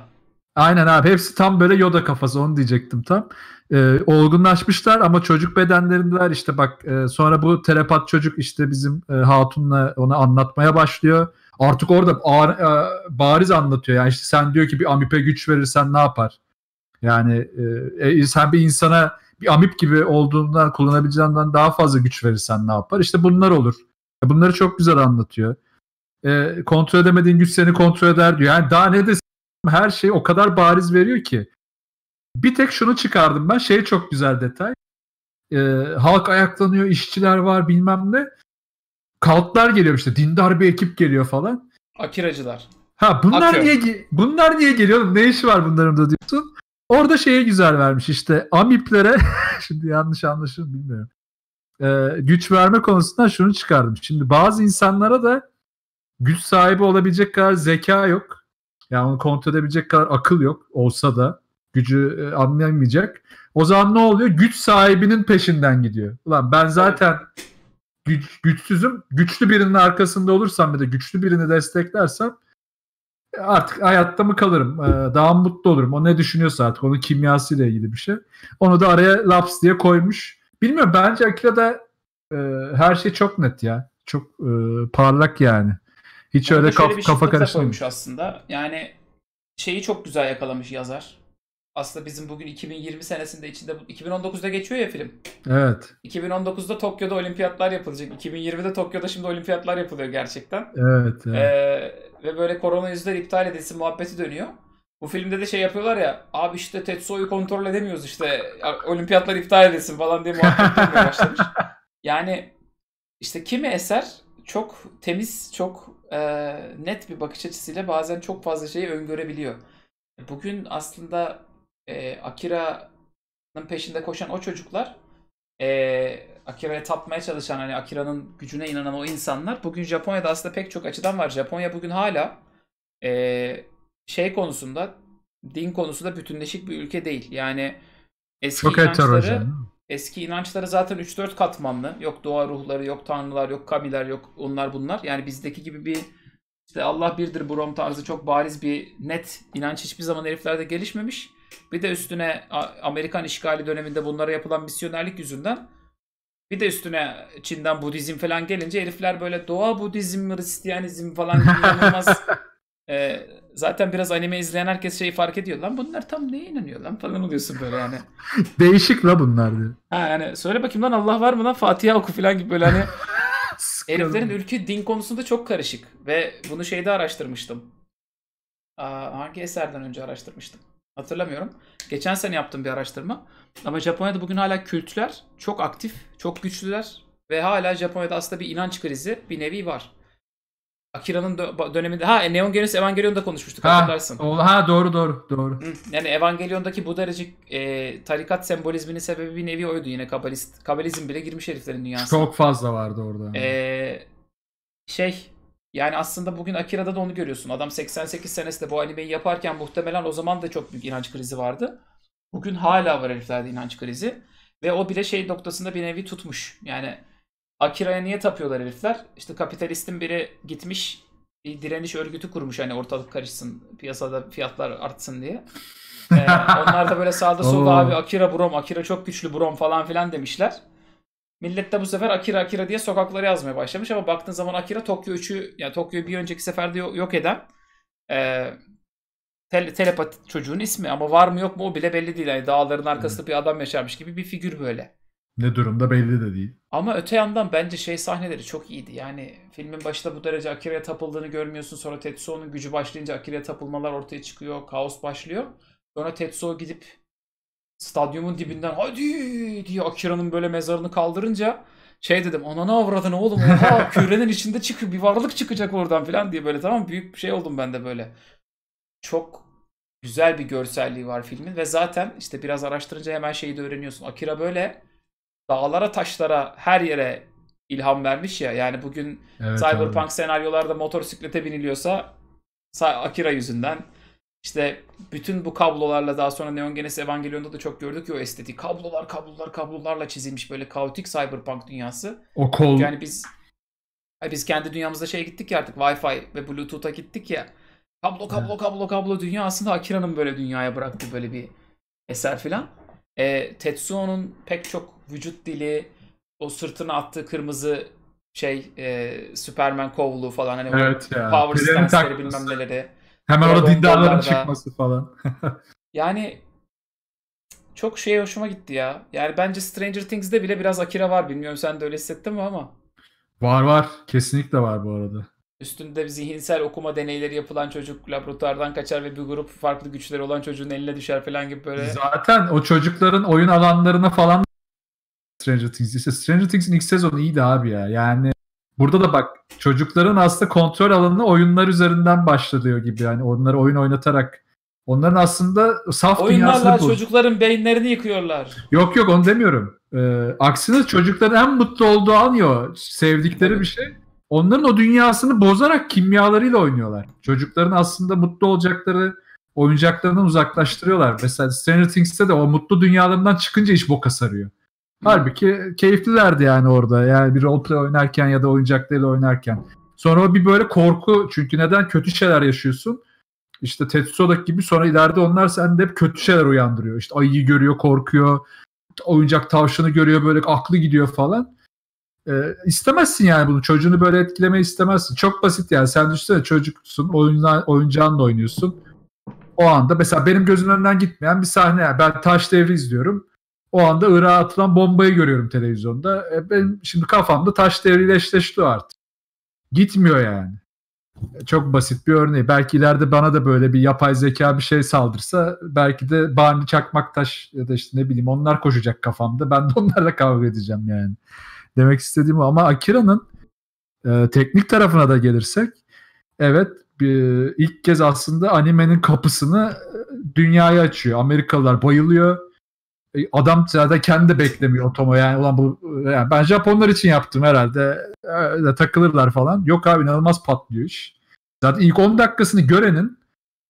Aynen abi hepsi tam böyle Yoda kafası onu diyecektim tam. Ee, olgunlaşmışlar ama çocuk bedenlerindeler işte bak e, sonra bu telepat çocuk işte bizim e, hatunla onu anlatmaya başlıyor. Artık orada ağır, e, bariz anlatıyor yani işte sen diyor ki bir amipe güç verirsen ne yapar? Yani e, e, sen bir insana bir amip gibi olduğundan kullanabileceğinden daha fazla güç verirsen ne yapar? İşte bunlar olur. E, bunları çok güzel anlatıyor. E, kontrol edemediğin güç seni kontrol eder diyor. Yani daha ne desin? her şeyi o kadar bariz veriyor ki. Bir tek şunu çıkardım ben. Şey çok güzel detay. Ee, halk ayaklanıyor, işçiler var bilmem ne. Kaltlar geliyor işte. Dindar bir ekip geliyor falan. Akiracılar. Ha bunlar Akıyor. niye bunlar niye geliyor? Ne işi var bunların da diyorsun. Orada şeye güzel vermiş işte Amiplere şimdi yanlış anlaşılır bilmiyorum. Ee, güç verme konusunda şunu çıkardım. Şimdi bazı insanlara da güç sahibi olabilecek kadar zeka yok. Yani onu kontrol edebilecek kadar akıl yok olsa da gücü e, anlayamayacak. O zaman ne oluyor? Güç sahibinin peşinden gidiyor. Ulan ben zaten güç, güçsüzüm. Güçlü birinin arkasında olursam ya da güçlü birini desteklersem e, artık hayatta mı kalırım? Ee, daha mutlu olurum. O ne düşünüyorsa artık onun kimyasıyla ilgili bir şey. Onu da araya laps diye koymuş. Bilmiyorum bence Akira'da e, her şey çok net ya. Çok e, parlak yani. Hiç Burada öyle kaf, kafa karıştırmış aslında. Yani şeyi çok güzel yakalamış yazar. Aslında bizim bugün 2020 senesinde içinde 2019'da geçiyor ya film. Evet. 2019'da Tokyo'da olimpiyatlar yapılacak. 2020'de Tokyo'da şimdi olimpiyatlar yapılıyor gerçekten. Evet. evet. Ee, ve böyle korona yüzünden iptal edilsin muhabbeti dönüyor. Bu filmde de şey yapıyorlar ya. Abi işte Tetsuo'yu kontrol edemiyoruz işte. Olimpiyatlar iptal edilsin falan diye muhabbet başlamış. Yani işte kimi eser çok temiz, çok e, net bir bakış açısıyla bazen çok fazla şeyi öngörebiliyor. Bugün aslında e, Akira'nın peşinde koşan o çocuklar, e, Akira'ya tapmaya çalışan, hani Akira'nın gücüne inanan o insanlar bugün Japonya'da aslında pek çok açıdan var. Japonya bugün hala e, şey konusunda, din konusunda bütünleşik bir ülke değil. Yani eski çok inançları... Heterojen Eski inançları zaten 3-4 katmanlı. Yok doğa ruhları, yok tanrılar, yok kamiler, yok onlar bunlar. Yani bizdeki gibi bir işte Allah birdir Brom tarzı çok bariz bir net inanç hiçbir zaman heriflerde gelişmemiş. Bir de üstüne Amerikan işgali döneminde bunlara yapılan misyonerlik yüzünden bir de üstüne Çin'den Budizm falan gelince herifler böyle doğa Budizm, Hristiyanizm falan inanılmaz e, zaten biraz anime izleyen herkes şeyi fark ediyor lan bunlar tam neye inanıyor lan falan oluyorsun böyle yani. Değişik la bunlar diyor. Ha yani söyle bakayım lan Allah var mı lan Fatiha oku falan gibi böyle hani. Heriflerin ülke din konusunda çok karışık ve bunu şeyde araştırmıştım. Aa, hangi eserden önce araştırmıştım? Hatırlamıyorum. Geçen sene yaptım bir araştırma. Ama Japonya'da bugün hala kültler çok aktif, çok güçlüler ve hala Japonya'da aslında bir inanç krizi bir nevi var. Akira'nın dö- döneminde ha e, Neon Genesis Evangelion'da konuşmuştuk ha, hatırlarsın. O, ha doğru doğru doğru. yani Evangelion'daki bu derece e, tarikat sembolizminin sebebi bir nevi oydu yine kabalist kabalizm bile girmiş heriflerin dünyasına. Çok fazla vardı orada. E, şey yani aslında bugün Akira'da da onu görüyorsun. Adam 88 senesinde bu animeyi yaparken muhtemelen o zaman da çok büyük inanç krizi vardı. Bugün hala var heriflerde inanç krizi ve o bile şey noktasında bir nevi tutmuş. Yani Akira'ya niye tapıyorlar herifler? İşte kapitalistin biri gitmiş bir direniş örgütü kurmuş hani ortalık karışsın piyasada fiyatlar artsın diye. ee, onlar da böyle sağda solda abi Akira Brom, Akira çok güçlü Brom falan filan demişler. Millet de bu sefer Akira Akira diye sokaklara yazmaya başlamış ama baktığın zaman Akira Tokyo 3'ü yani Tokyo bir önceki seferde yok eden e, tele, telepat çocuğun ismi ama var mı yok mu o bile belli değil. Yani dağların arkasında bir adam yaşarmış gibi bir figür böyle ne durumda belli de değil. Ama öte yandan bence şey sahneleri çok iyiydi. Yani filmin başında bu derece Akira'ya tapıldığını görmüyorsun. Sonra Tetsuo'nun gücü başlayınca Akira'ya tapılmalar ortaya çıkıyor. Kaos başlıyor. Sonra Tetsuo gidip stadyumun dibinden hadi diye Akira'nın böyle mezarını kaldırınca şey dedim ona ne avradını oğlum oha kürenin içinde çıkıyor bir varlık çıkacak oradan falan diye böyle tamam büyük bir şey oldum ben de böyle. Çok güzel bir görselliği var filmin ve zaten işte biraz araştırınca hemen şeyi de öğreniyorsun. Akira böyle dağlara taşlara her yere ilham vermiş ya. Yani bugün evet, Cyberpunk abi. senaryolarda motosiklete biniliyorsa Akira yüzünden. İşte bütün bu kablolarla daha sonra Neon Genesis Evangelion'da da çok gördük ya o estetik. Kablolar kablolar kablolarla çizilmiş böyle kaotik cyberpunk dünyası. O kol. Yani biz biz kendi dünyamızda şey gittik ya artık Wi-Fi ve Bluetooth'a gittik ya. Kablo kablo kablo kablo dünya aslında Akira'nın böyle dünyaya bıraktığı böyle bir eser filan. E, Tetsuo'nun pek çok vücut dili, o sırtına attığı kırmızı şey e, Superman kovluğu falan hani evet ya. power stance'leri bilmem neleri. Hemen orada dindarların çıkması falan. yani çok şey hoşuma gitti ya. Yani bence Stranger Things'de bile biraz Akira var. Bilmiyorum sen de öyle hissettin mi ama. Var var. Kesinlikle var bu arada. Üstünde zihinsel okuma deneyleri yapılan çocuk laboratuvardan kaçar ve bir grup farklı güçleri olan çocuğun eline düşer falan gibi böyle. Zaten o çocukların oyun alanlarına falan Stranger Things. İşte Stranger Things'in ilk sezonu iyiydi abi ya. Yani burada da bak çocukların aslında kontrol alanını oyunlar üzerinden başlıyor gibi. Yani onları oyun oynatarak Onların aslında saf Oyunlarla dünyasını bu. çocukların beyinlerini yıkıyorlar. Yok yok onu demiyorum. Ee, aksine çocukların en mutlu olduğu an ya sevdikleri evet. bir şey. Onların o dünyasını bozarak kimyalarıyla oynuyorlar. Çocukların aslında mutlu olacakları oyuncaklarından uzaklaştırıyorlar. Mesela Stranger Things'te de o mutlu dünyalarından çıkınca iş boka sarıyor. Halbuki keyiflilerdi yani orada. Yani bir roleplay oynarken ya da oyuncaklarıyla oynarken. Sonra bir böyle korku. Çünkü neden kötü şeyler yaşıyorsun? İşte Tetsuo'daki gibi sonra ileride onlar sende hep kötü şeyler uyandırıyor. İşte ayıyı görüyor, korkuyor. Oyuncak tavşanı görüyor böyle aklı gidiyor falan. Ee, istemezsin yani bunu. Çocuğunu böyle etkilemeyi istemezsin. Çok basit yani. Sen düşünsene çocuksun, oyunla, oyuncağınla oynuyorsun. O anda mesela benim gözümün önünden gitmeyen bir sahne. Yani ben Taş Devri izliyorum o anda Irak'a atılan bombayı görüyorum televizyonda. E benim şimdi kafamda taş devriyle artık. Gitmiyor yani. E, çok basit bir örneği. Belki ileride bana da böyle bir yapay zeka bir şey saldırsa belki de Barney Çakmaktaş ya da işte ne bileyim onlar koşacak kafamda. Ben de onlarla kavga edeceğim yani. Demek istediğim o. ama Akira'nın e, teknik tarafına da gelirsek evet bir, ilk kez aslında animenin kapısını e, dünyaya açıyor. Amerikalılar bayılıyor e, adam zaten kendi de beklemiyor Otomo yani ulan bu yani ben Japonlar için yaptım herhalde öyle takılırlar falan. Yok abi inanılmaz patlıyor iş. Zaten ilk 10 dakikasını görenin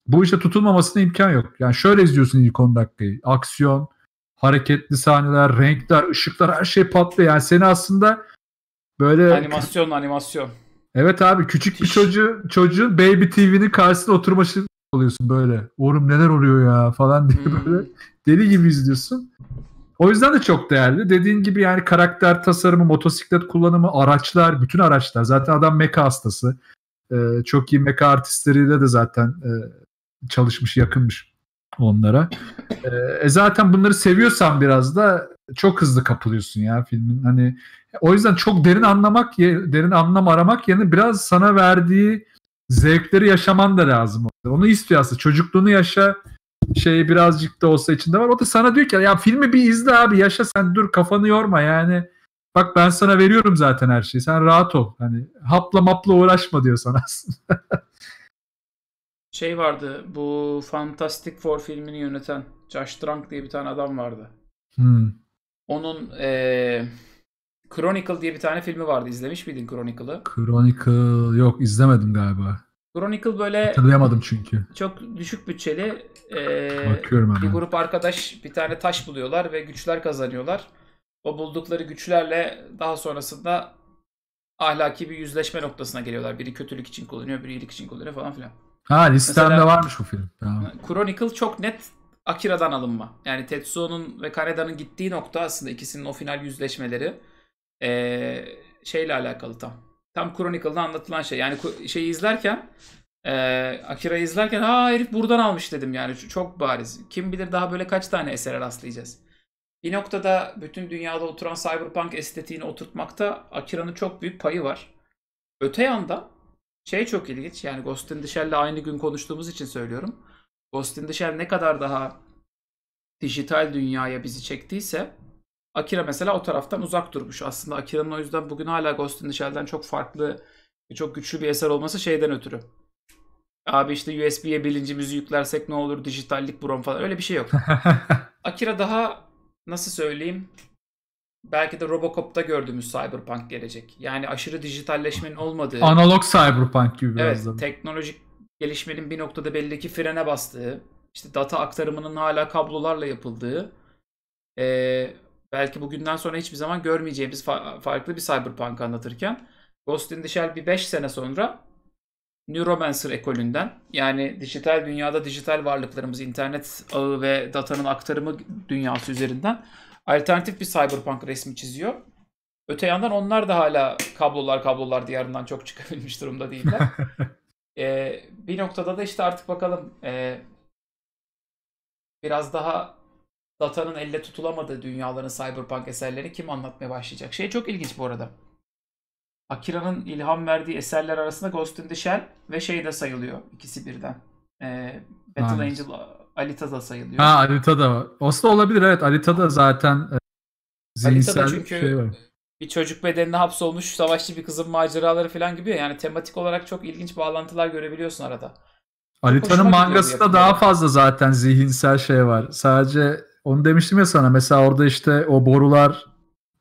bu işe tutulmamasına imkan yok. Yani şöyle izliyorsun ilk 10 dakikayı. Aksiyon, hareketli sahneler, renkler, ışıklar her şey patlıyor. Yani seni aslında böyle animasyon animasyon. Evet abi küçük Müthiş. bir çocuğu çocuğun Baby TV'nin karşısında oturması oluyorsun böyle. Oğlum neler oluyor ya falan diye hmm. böyle Deli gibi izliyorsun. O yüzden de çok değerli. Dediğin gibi yani karakter tasarımı, motosiklet kullanımı, araçlar, bütün araçlar. Zaten adam meka hastası. Ee, çok iyi meka artistleriyle de zaten e, çalışmış, yakınmış onlara. Ee, e, zaten bunları seviyorsan biraz da çok hızlı kapılıyorsun ya filmin. Hani o yüzden çok derin anlamak, derin anlam aramak yerine biraz sana verdiği zevkleri yaşaman da lazım. Onu istiyorsa, Çocukluğunu yaşa, şeyi birazcık da olsa içinde var. O da sana diyor ki ya filmi bir izle abi yaşa sen dur kafanı yorma yani. Bak ben sana veriyorum zaten her şeyi. Sen rahat ol. Hani hapla mapla uğraşma diyor sana aslında. şey vardı bu Fantastic Four filmini yöneten Josh Trank diye bir tane adam vardı. Hmm. Onun ee, Chronicle diye bir tane filmi vardı. İzlemiş miydin Chronicle'ı? Chronicle yok izlemedim galiba. Chronicle böyle hatırlayamadım çünkü. Çok düşük bütçeli e, Bakıyorum hemen. bir grup arkadaş bir tane taş buluyorlar ve güçler kazanıyorlar. O buldukları güçlerle daha sonrasında ahlaki bir yüzleşme noktasına geliyorlar. Biri kötülük için kullanıyor, biri iyilik için kullanıyor falan filan. Ha listemde Mesela, varmış bu film. Tamam. Chronicle çok net Akira'dan alınma. Yani Tetsuo'nun ve Kaneda'nın gittiği nokta aslında ikisinin o final yüzleşmeleri ee, şeyle alakalı tam. Tam Chronicle'da anlatılan şey. Yani şeyi izlerken e, Akira'yı izlerken ha herif buradan almış dedim yani çok bariz. Kim bilir daha böyle kaç tane esere rastlayacağız. Bir noktada bütün dünyada oturan cyberpunk estetiğini oturtmakta Akira'nın çok büyük payı var. Öte yanda şey çok ilginç yani Ghost in the Shell'le aynı gün konuştuğumuz için söylüyorum. Ghost in the Shell ne kadar daha dijital dünyaya bizi çektiyse Akira mesela o taraftan uzak durmuş. Aslında Akira'nın o yüzden bugün hala Ghost in the Shell'den çok farklı, çok güçlü bir eser olması şeyden ötürü. Abi işte USB'ye bilincimizi yüklersek ne olur dijitallik buron falan öyle bir şey yok. Akira daha nasıl söyleyeyim belki de Robocop'ta gördüğümüz Cyberpunk gelecek. Yani aşırı dijitalleşmenin olmadığı. Analog Cyberpunk gibi biraz Evet da. teknolojik gelişmenin bir noktada belli ki frene bastığı, işte data aktarımının hala kablolarla yapıldığı, e, belki bugünden sonra hiçbir zaman görmeyeceğimiz fa- farklı bir cyberpunk anlatırken Ghost in the Shell bir 5 sene sonra Neuromancer ekolünden yani dijital dünyada dijital varlıklarımız, internet ağı ve datanın aktarımı dünyası üzerinden alternatif bir cyberpunk resmi çiziyor. Öte yandan onlar da hala kablolar kablolar diyarından çok çıkabilmiş durumda değiller. ee, bir noktada da işte artık bakalım e, biraz daha datanın elle tutulamadığı dünyaların cyberpunk eserlerini kim anlatmaya başlayacak? Şey çok ilginç bu arada. Akira'nın ilham verdiği eserler arasında Ghost in the Shell ve şey de sayılıyor ikisi birden. Ee, Battle Aynen. Angel Alita da sayılıyor. Ha Alita da. Aslında olabilir evet. Alita da zaten e, zihinsel Alita da çünkü şey var. Bir çocuk bedenine hapsolmuş savaşçı bir kızın maceraları falan gibi ya. Yani tematik olarak çok ilginç bağlantılar görebiliyorsun arada. Alita'nın mangası da daha fazla zaten zihinsel şey var. Sadece onu demiştim ya sana mesela orada işte o borular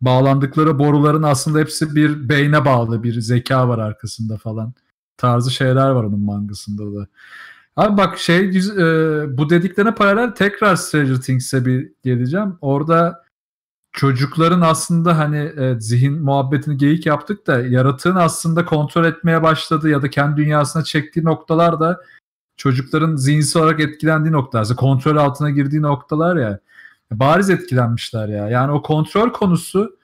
bağlandıkları boruların aslında hepsi bir beyne bağlı bir zeka var arkasında falan. Tarzı şeyler var onun mangasında da. Abi bak şey e, bu dediklerine paralel tekrar Stranger Things'e bir geleceğim. Orada çocukların aslında hani e, zihin muhabbetini geyik yaptık da yaratığın aslında kontrol etmeye başladığı ya da kendi dünyasına çektiği noktalar da çocukların zihinsel olarak etkilendiği noktalar. Kontrol altına girdiği noktalar ya bariz etkilenmişler ya. Yani o kontrol konusu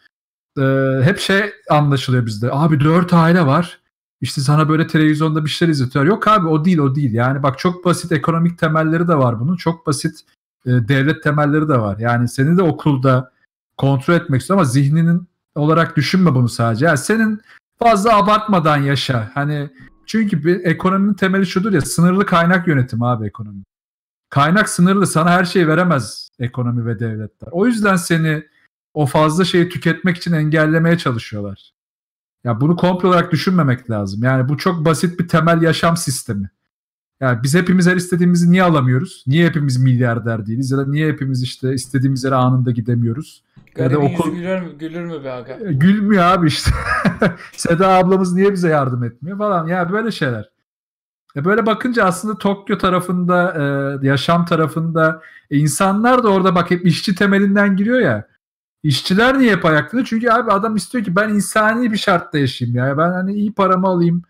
e, hep şey anlaşılıyor bizde. Abi dört aile var. İşte sana böyle televizyonda bir şeyler izletiyor. Yok abi o değil o değil. Yani bak çok basit ekonomik temelleri de var bunun. Çok basit e, devlet temelleri de var. Yani seni de okulda kontrol etmek istiyor ama zihninin olarak düşünme bunu sadece. Yani senin fazla abartmadan yaşa. Hani çünkü bir ekonominin temeli şudur ya sınırlı kaynak yönetimi abi ekonomi kaynak sınırlı sana her şeyi veremez ekonomi ve devletler. O yüzden seni o fazla şeyi tüketmek için engellemeye çalışıyorlar. Ya bunu komple olarak düşünmemek lazım. Yani bu çok basit bir temel yaşam sistemi. Yani biz hepimiz her istediğimizi niye alamıyoruz? Niye hepimiz milyarder değiliz? Ya da niye hepimiz işte istediğimiz yere anında gidemiyoruz? Garibin ya da okul... gülür mü, gülür mü be aga? E, gülmüyor abi işte. Seda ablamız niye bize yardım etmiyor falan. Ya yani böyle şeyler. E böyle bakınca aslında Tokyo tarafında, e, yaşam tarafında e insanlar da orada bak hep işçi temelinden giriyor ya. İşçiler niye hep ayaklanıyor? Çünkü abi adam istiyor ki ben insani bir şartta yaşayayım ya. Ben hani iyi paramı alayım,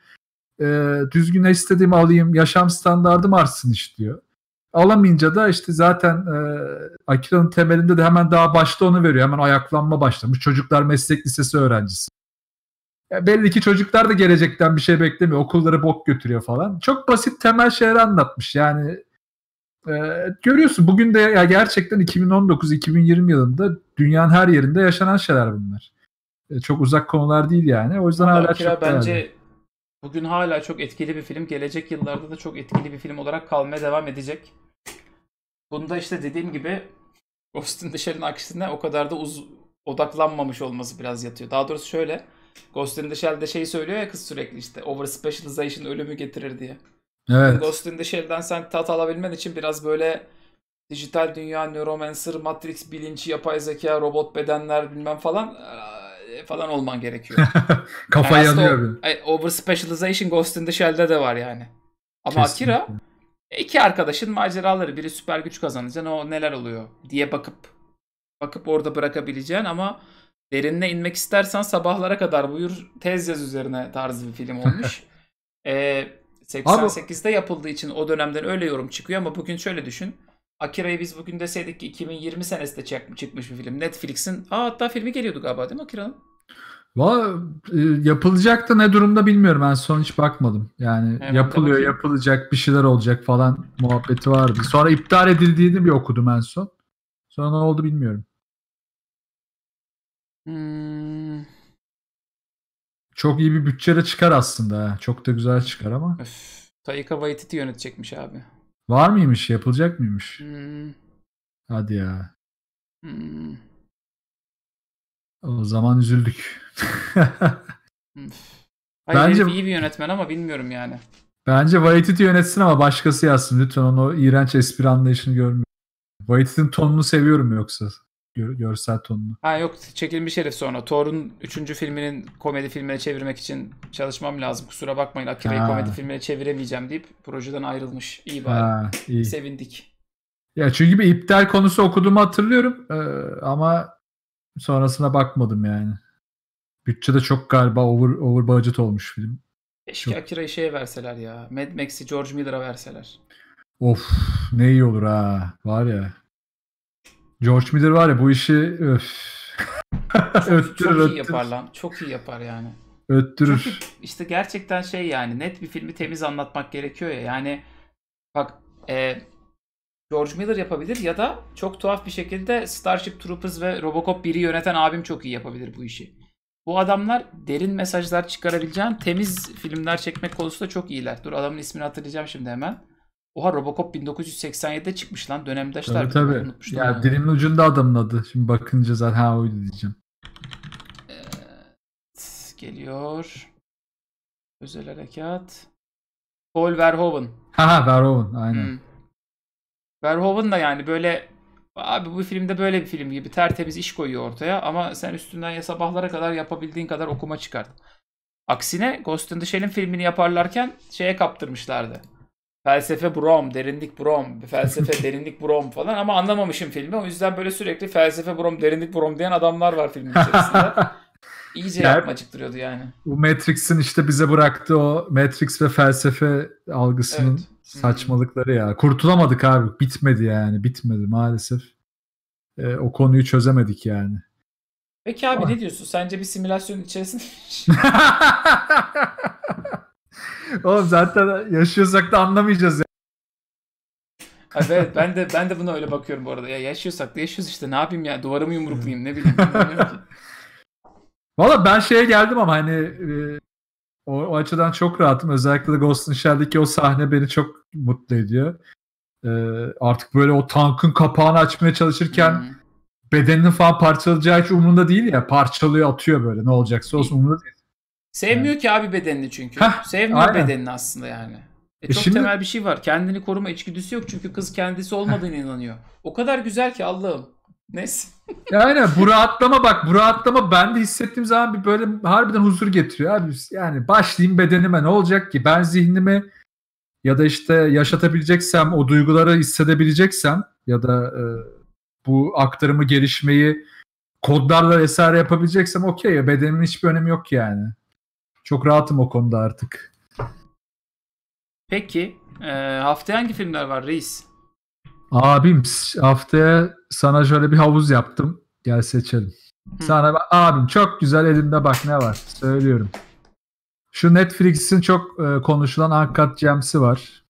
e, düzgün ne istediğimi alayım, yaşam standardım artsın istiyor. Alamayınca da işte zaten e, Akira'nın temelinde de hemen daha başta onu veriyor. Hemen ayaklanma başlamış. Çocuklar meslek lisesi öğrencisi. Ya belli ki çocuklar da gelecekten bir şey beklemiyor. Okulları bok götürüyor falan. Çok basit temel şeyleri anlatmış. Yani e, görüyorsun bugün de ya gerçekten 2019-2020 yılında dünyanın her yerinde yaşanan şeyler bunlar. E, çok uzak konular değil yani. O yüzden Ama hala çok bence değerli. bugün hala çok etkili bir film. Gelecek yıllarda da çok etkili bir film olarak kalmaya devam edecek. Bunda işte dediğim gibi Ghost'un dışarının aksine o kadar da uz odaklanmamış olması biraz yatıyor. Daha doğrusu şöyle Ghost in the Shell'de şey söylüyor ya kız sürekli işte over specialization ölümü getirir diye. Evet. Ghost in the Shell'den sen tat alabilmen için biraz böyle dijital dünya, neuromancer, matrix bilinci, yapay zeka, robot bedenler bilmem falan falan olman gerekiyor. Kafa yani yanıyor. O, over specialization Ghost in the Shell'de de var yani. Ama Kesinlikle. Akira iki arkadaşın maceraları biri süper güç kazanacaksın o neler oluyor diye bakıp bakıp orada bırakabileceğin ama Derinine inmek istersen sabahlara kadar buyur tez yaz üzerine tarzı bir film olmuş. ee, 88'de yapıldığı için o dönemden öyle yorum çıkıyor ama bugün şöyle düşün. Akira'yı biz bugün deseydik ki 2020 senesinde çıkmış bir film. Netflix'in aa, hatta filmi geliyordu galiba değil mi Akira'nın? Valla e, yapılacak da ne durumda bilmiyorum. Ben son hiç bakmadım. Yani Hemen yapılıyor, yapılacak, bir şeyler olacak falan muhabbeti vardı. Sonra iptal edildiğini bir okudum en son. Sonra ne oldu bilmiyorum. Hmm. Çok iyi bir bütçeyle çıkar aslında. Çok da güzel çıkar ama. Öf. Taika Waititi yönetecekmiş abi. Var mıymış? Yapılacak mıymış? Hmm. Hadi ya. Hmm. O zaman üzüldük. Hmm. Hayır, bence iyi bir yönetmen ama bilmiyorum yani. Bence Waititi yönetsin ama başkası yazsın. Lütfen onun o iğrenç espri anlayışını görmeyin. Waititi'nin tonunu seviyorum yoksa gör, görsel tonunu. Ha yok çekilmiş herif sonra. Thor'un 3. filminin komedi filmine çevirmek için çalışmam lazım. Kusura bakmayın Akira'yı komedi filmine çeviremeyeceğim deyip projeden ayrılmış. İyi bari. Ha, iyi. Sevindik. Ya çünkü bir iptal konusu okuduğumu hatırlıyorum ee, ama sonrasına bakmadım yani. Bütçede çok galiba over, over budget olmuş film. Keşke Akira'yı şeye verseler ya. Mad Max'i George Miller'a verseler. Of ne iyi olur ha. Var ya George Miller var ya bu işi öf. çok, çok iyi yapar lan. Çok iyi yapar yani. Öttürür. Çünkü işte gerçekten şey yani net bir filmi temiz anlatmak gerekiyor ya. Yani bak e, George Miller yapabilir ya da çok tuhaf bir şekilde Starship Troopers ve Robocop 1'i yöneten abim çok iyi yapabilir bu işi. Bu adamlar derin mesajlar çıkarabileceğin temiz filmler çekmek konusunda çok iyiler. Dur adamın ismini hatırlayacağım şimdi hemen. Oha Robocop 1987'de çıkmış lan dönemdaşlar. Tabii tabii. Ya yani. dilimin ucunda adamın adı. Şimdi bakınca zaten ha oydu diyeceğim. Evet, geliyor. Özel harekat. Paul Verhoeven. Ha Verhoeven aynen. Hmm. Verhoeven da yani böyle abi bu filmde böyle bir film gibi tertemiz iş koyuyor ortaya ama sen üstünden ya sabahlara kadar yapabildiğin kadar okuma çıkart. Aksine Ghost in the Shell'in filmini yaparlarken şeye kaptırmışlardı. Felsefe brom, derinlik brom, felsefe derinlik brom falan ama anlamamışım filmi. O yüzden böyle sürekli felsefe brom, derinlik brom diyen adamlar var filmin içerisinde. İyice yani, yapmacık duruyordu yani. Bu Matrix'in işte bize bıraktığı o Matrix ve felsefe algısının evet. Hmm. saçmalıkları ya. Kurtulamadık abi. Bitmedi yani. Bitmedi maalesef. Ee, o konuyu çözemedik yani. Peki abi Ama... ne diyorsun? Sence bir simülasyon içerisinde Oğlum zaten yaşıyorsak da anlamayacağız ya. Abi evet ben de ben de buna öyle bakıyorum bu arada. Ya yaşıyorsak da yaşıyoruz işte ne yapayım ya Duvarımı mı yumruklayayım ne bileyim. Valla ben şeye geldim ama hani e, o, o açıdan çok rahatım. Özellikle Ghost in Shell'deki o sahne beni çok mutlu ediyor. E, artık böyle o tankın kapağını açmaya çalışırken hmm. bedeninin falan parçalayacağı hiç umurunda değil ya. Parçalıyor atıyor böyle ne olacaksa olsun umurunda değil. Sevmiyor evet. ki abi bedenini çünkü. Heh, Sevmiyor aynen. bedenini aslında yani. E, e çok şimdi... temel bir şey var. Kendini koruma içgüdüsü yok çünkü kız kendisi olmadığını Heh. inanıyor. O kadar güzel ki Allah'ım. Neyse. yani bu rahatlama bak bu rahatlama ben de hissettiğim zaman bir böyle harbiden huzur getiriyor abi. Yani başlayayım bedenime ne olacak ki ben zihnimi ya da işte yaşatabileceksem o duyguları hissedebileceksem ya da e, bu aktarımı gelişmeyi kodlarla vesaire yapabileceksem okey ya bedenimin hiçbir önemi yok yani. Çok rahatım o konuda artık. Peki e, haftaya hangi filmler var reis? Abim haftaya sana şöyle bir havuz yaptım. Gel seçelim. Hı. Sana abim çok güzel elinde bak ne var söylüyorum. Şu Netflix'in çok e, konuşulan Uncut Gems'i var.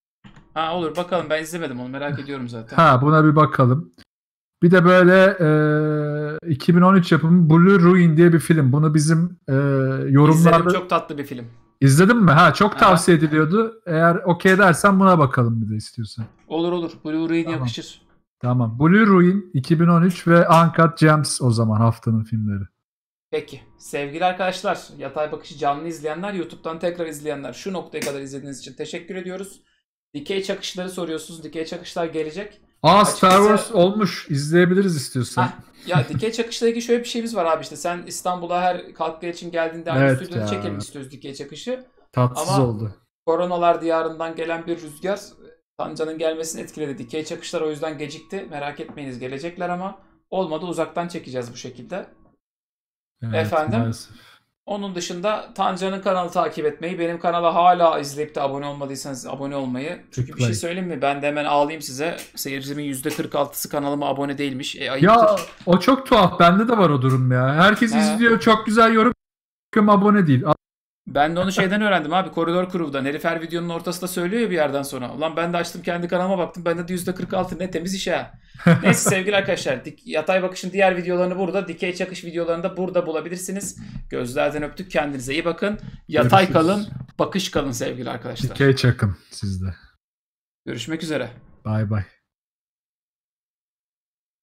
Ha olur bakalım ben izlemedim onu merak ediyorum zaten. Ha buna bir bakalım. Bir de böyle e, 2013 yapımı Blue Ruin diye bir film. Bunu bizim e, yorumlarda... İzledim çok tatlı bir film. İzledin mi? Ha çok tavsiye ha. ediliyordu. Eğer okey dersen buna bakalım bir de istiyorsan. Olur olur. Blue Ruin tamam. yakışır. Tamam. Blue Ruin 2013 ve Uncut Gems o zaman haftanın filmleri. Peki. Sevgili arkadaşlar, Yatay Bakışı canlı izleyenler, YouTube'dan tekrar izleyenler şu noktaya kadar izlediğiniz için teşekkür ediyoruz. Dikey çakışları soruyorsunuz. Dikey çakışlar gelecek. Aa Star Wars olmuş. İzleyebiliriz istiyorsan. Heh, ya dikey çakışla ilgili şöyle bir şeyimiz var abi işte. Sen İstanbul'a her kalkıya için geldiğinde evet aynı stüdyoda çekelim istiyoruz dikey çakışı. Tatsız Ama oldu. koronalar diyarından gelen bir rüzgar tanca'nın gelmesini etkiledi. Dikey çakışlar o yüzden gecikti. Merak etmeyiniz gelecekler ama olmadı uzaktan çekeceğiz bu şekilde. Evet, Efendim. Maalesef. Onun dışında Tancan'ın kanalı takip etmeyi, benim kanala hala izleyip de abone olmadıysanız abone olmayı. Çünkü bir şey söyleyeyim mi? Ben de hemen ağlayayım size. Seyircimin %46'sı kanalıma abone değilmiş. E, ya o çok tuhaf. Bende de var o durum ya. Herkes He. izliyor. Çok güzel yorum. Abone değil. Ben de onu şeyden öğrendim abi. Koridor Crew'dan. Herif her videonun ortasında söylüyor ya bir yerden sonra. Ulan ben de açtım kendi kanalıma baktım. Bende de %46 ne temiz iş ha. Neyse sevgili arkadaşlar. Dik, yatay bakışın diğer videolarını burada. Dikey çakış videolarını da burada bulabilirsiniz. Gözlerden öptük. Kendinize iyi bakın. Yatay Görüşürüz. kalın. Bakış kalın sevgili arkadaşlar. Dikey çakın sizde. Görüşmek üzere. Bay bay.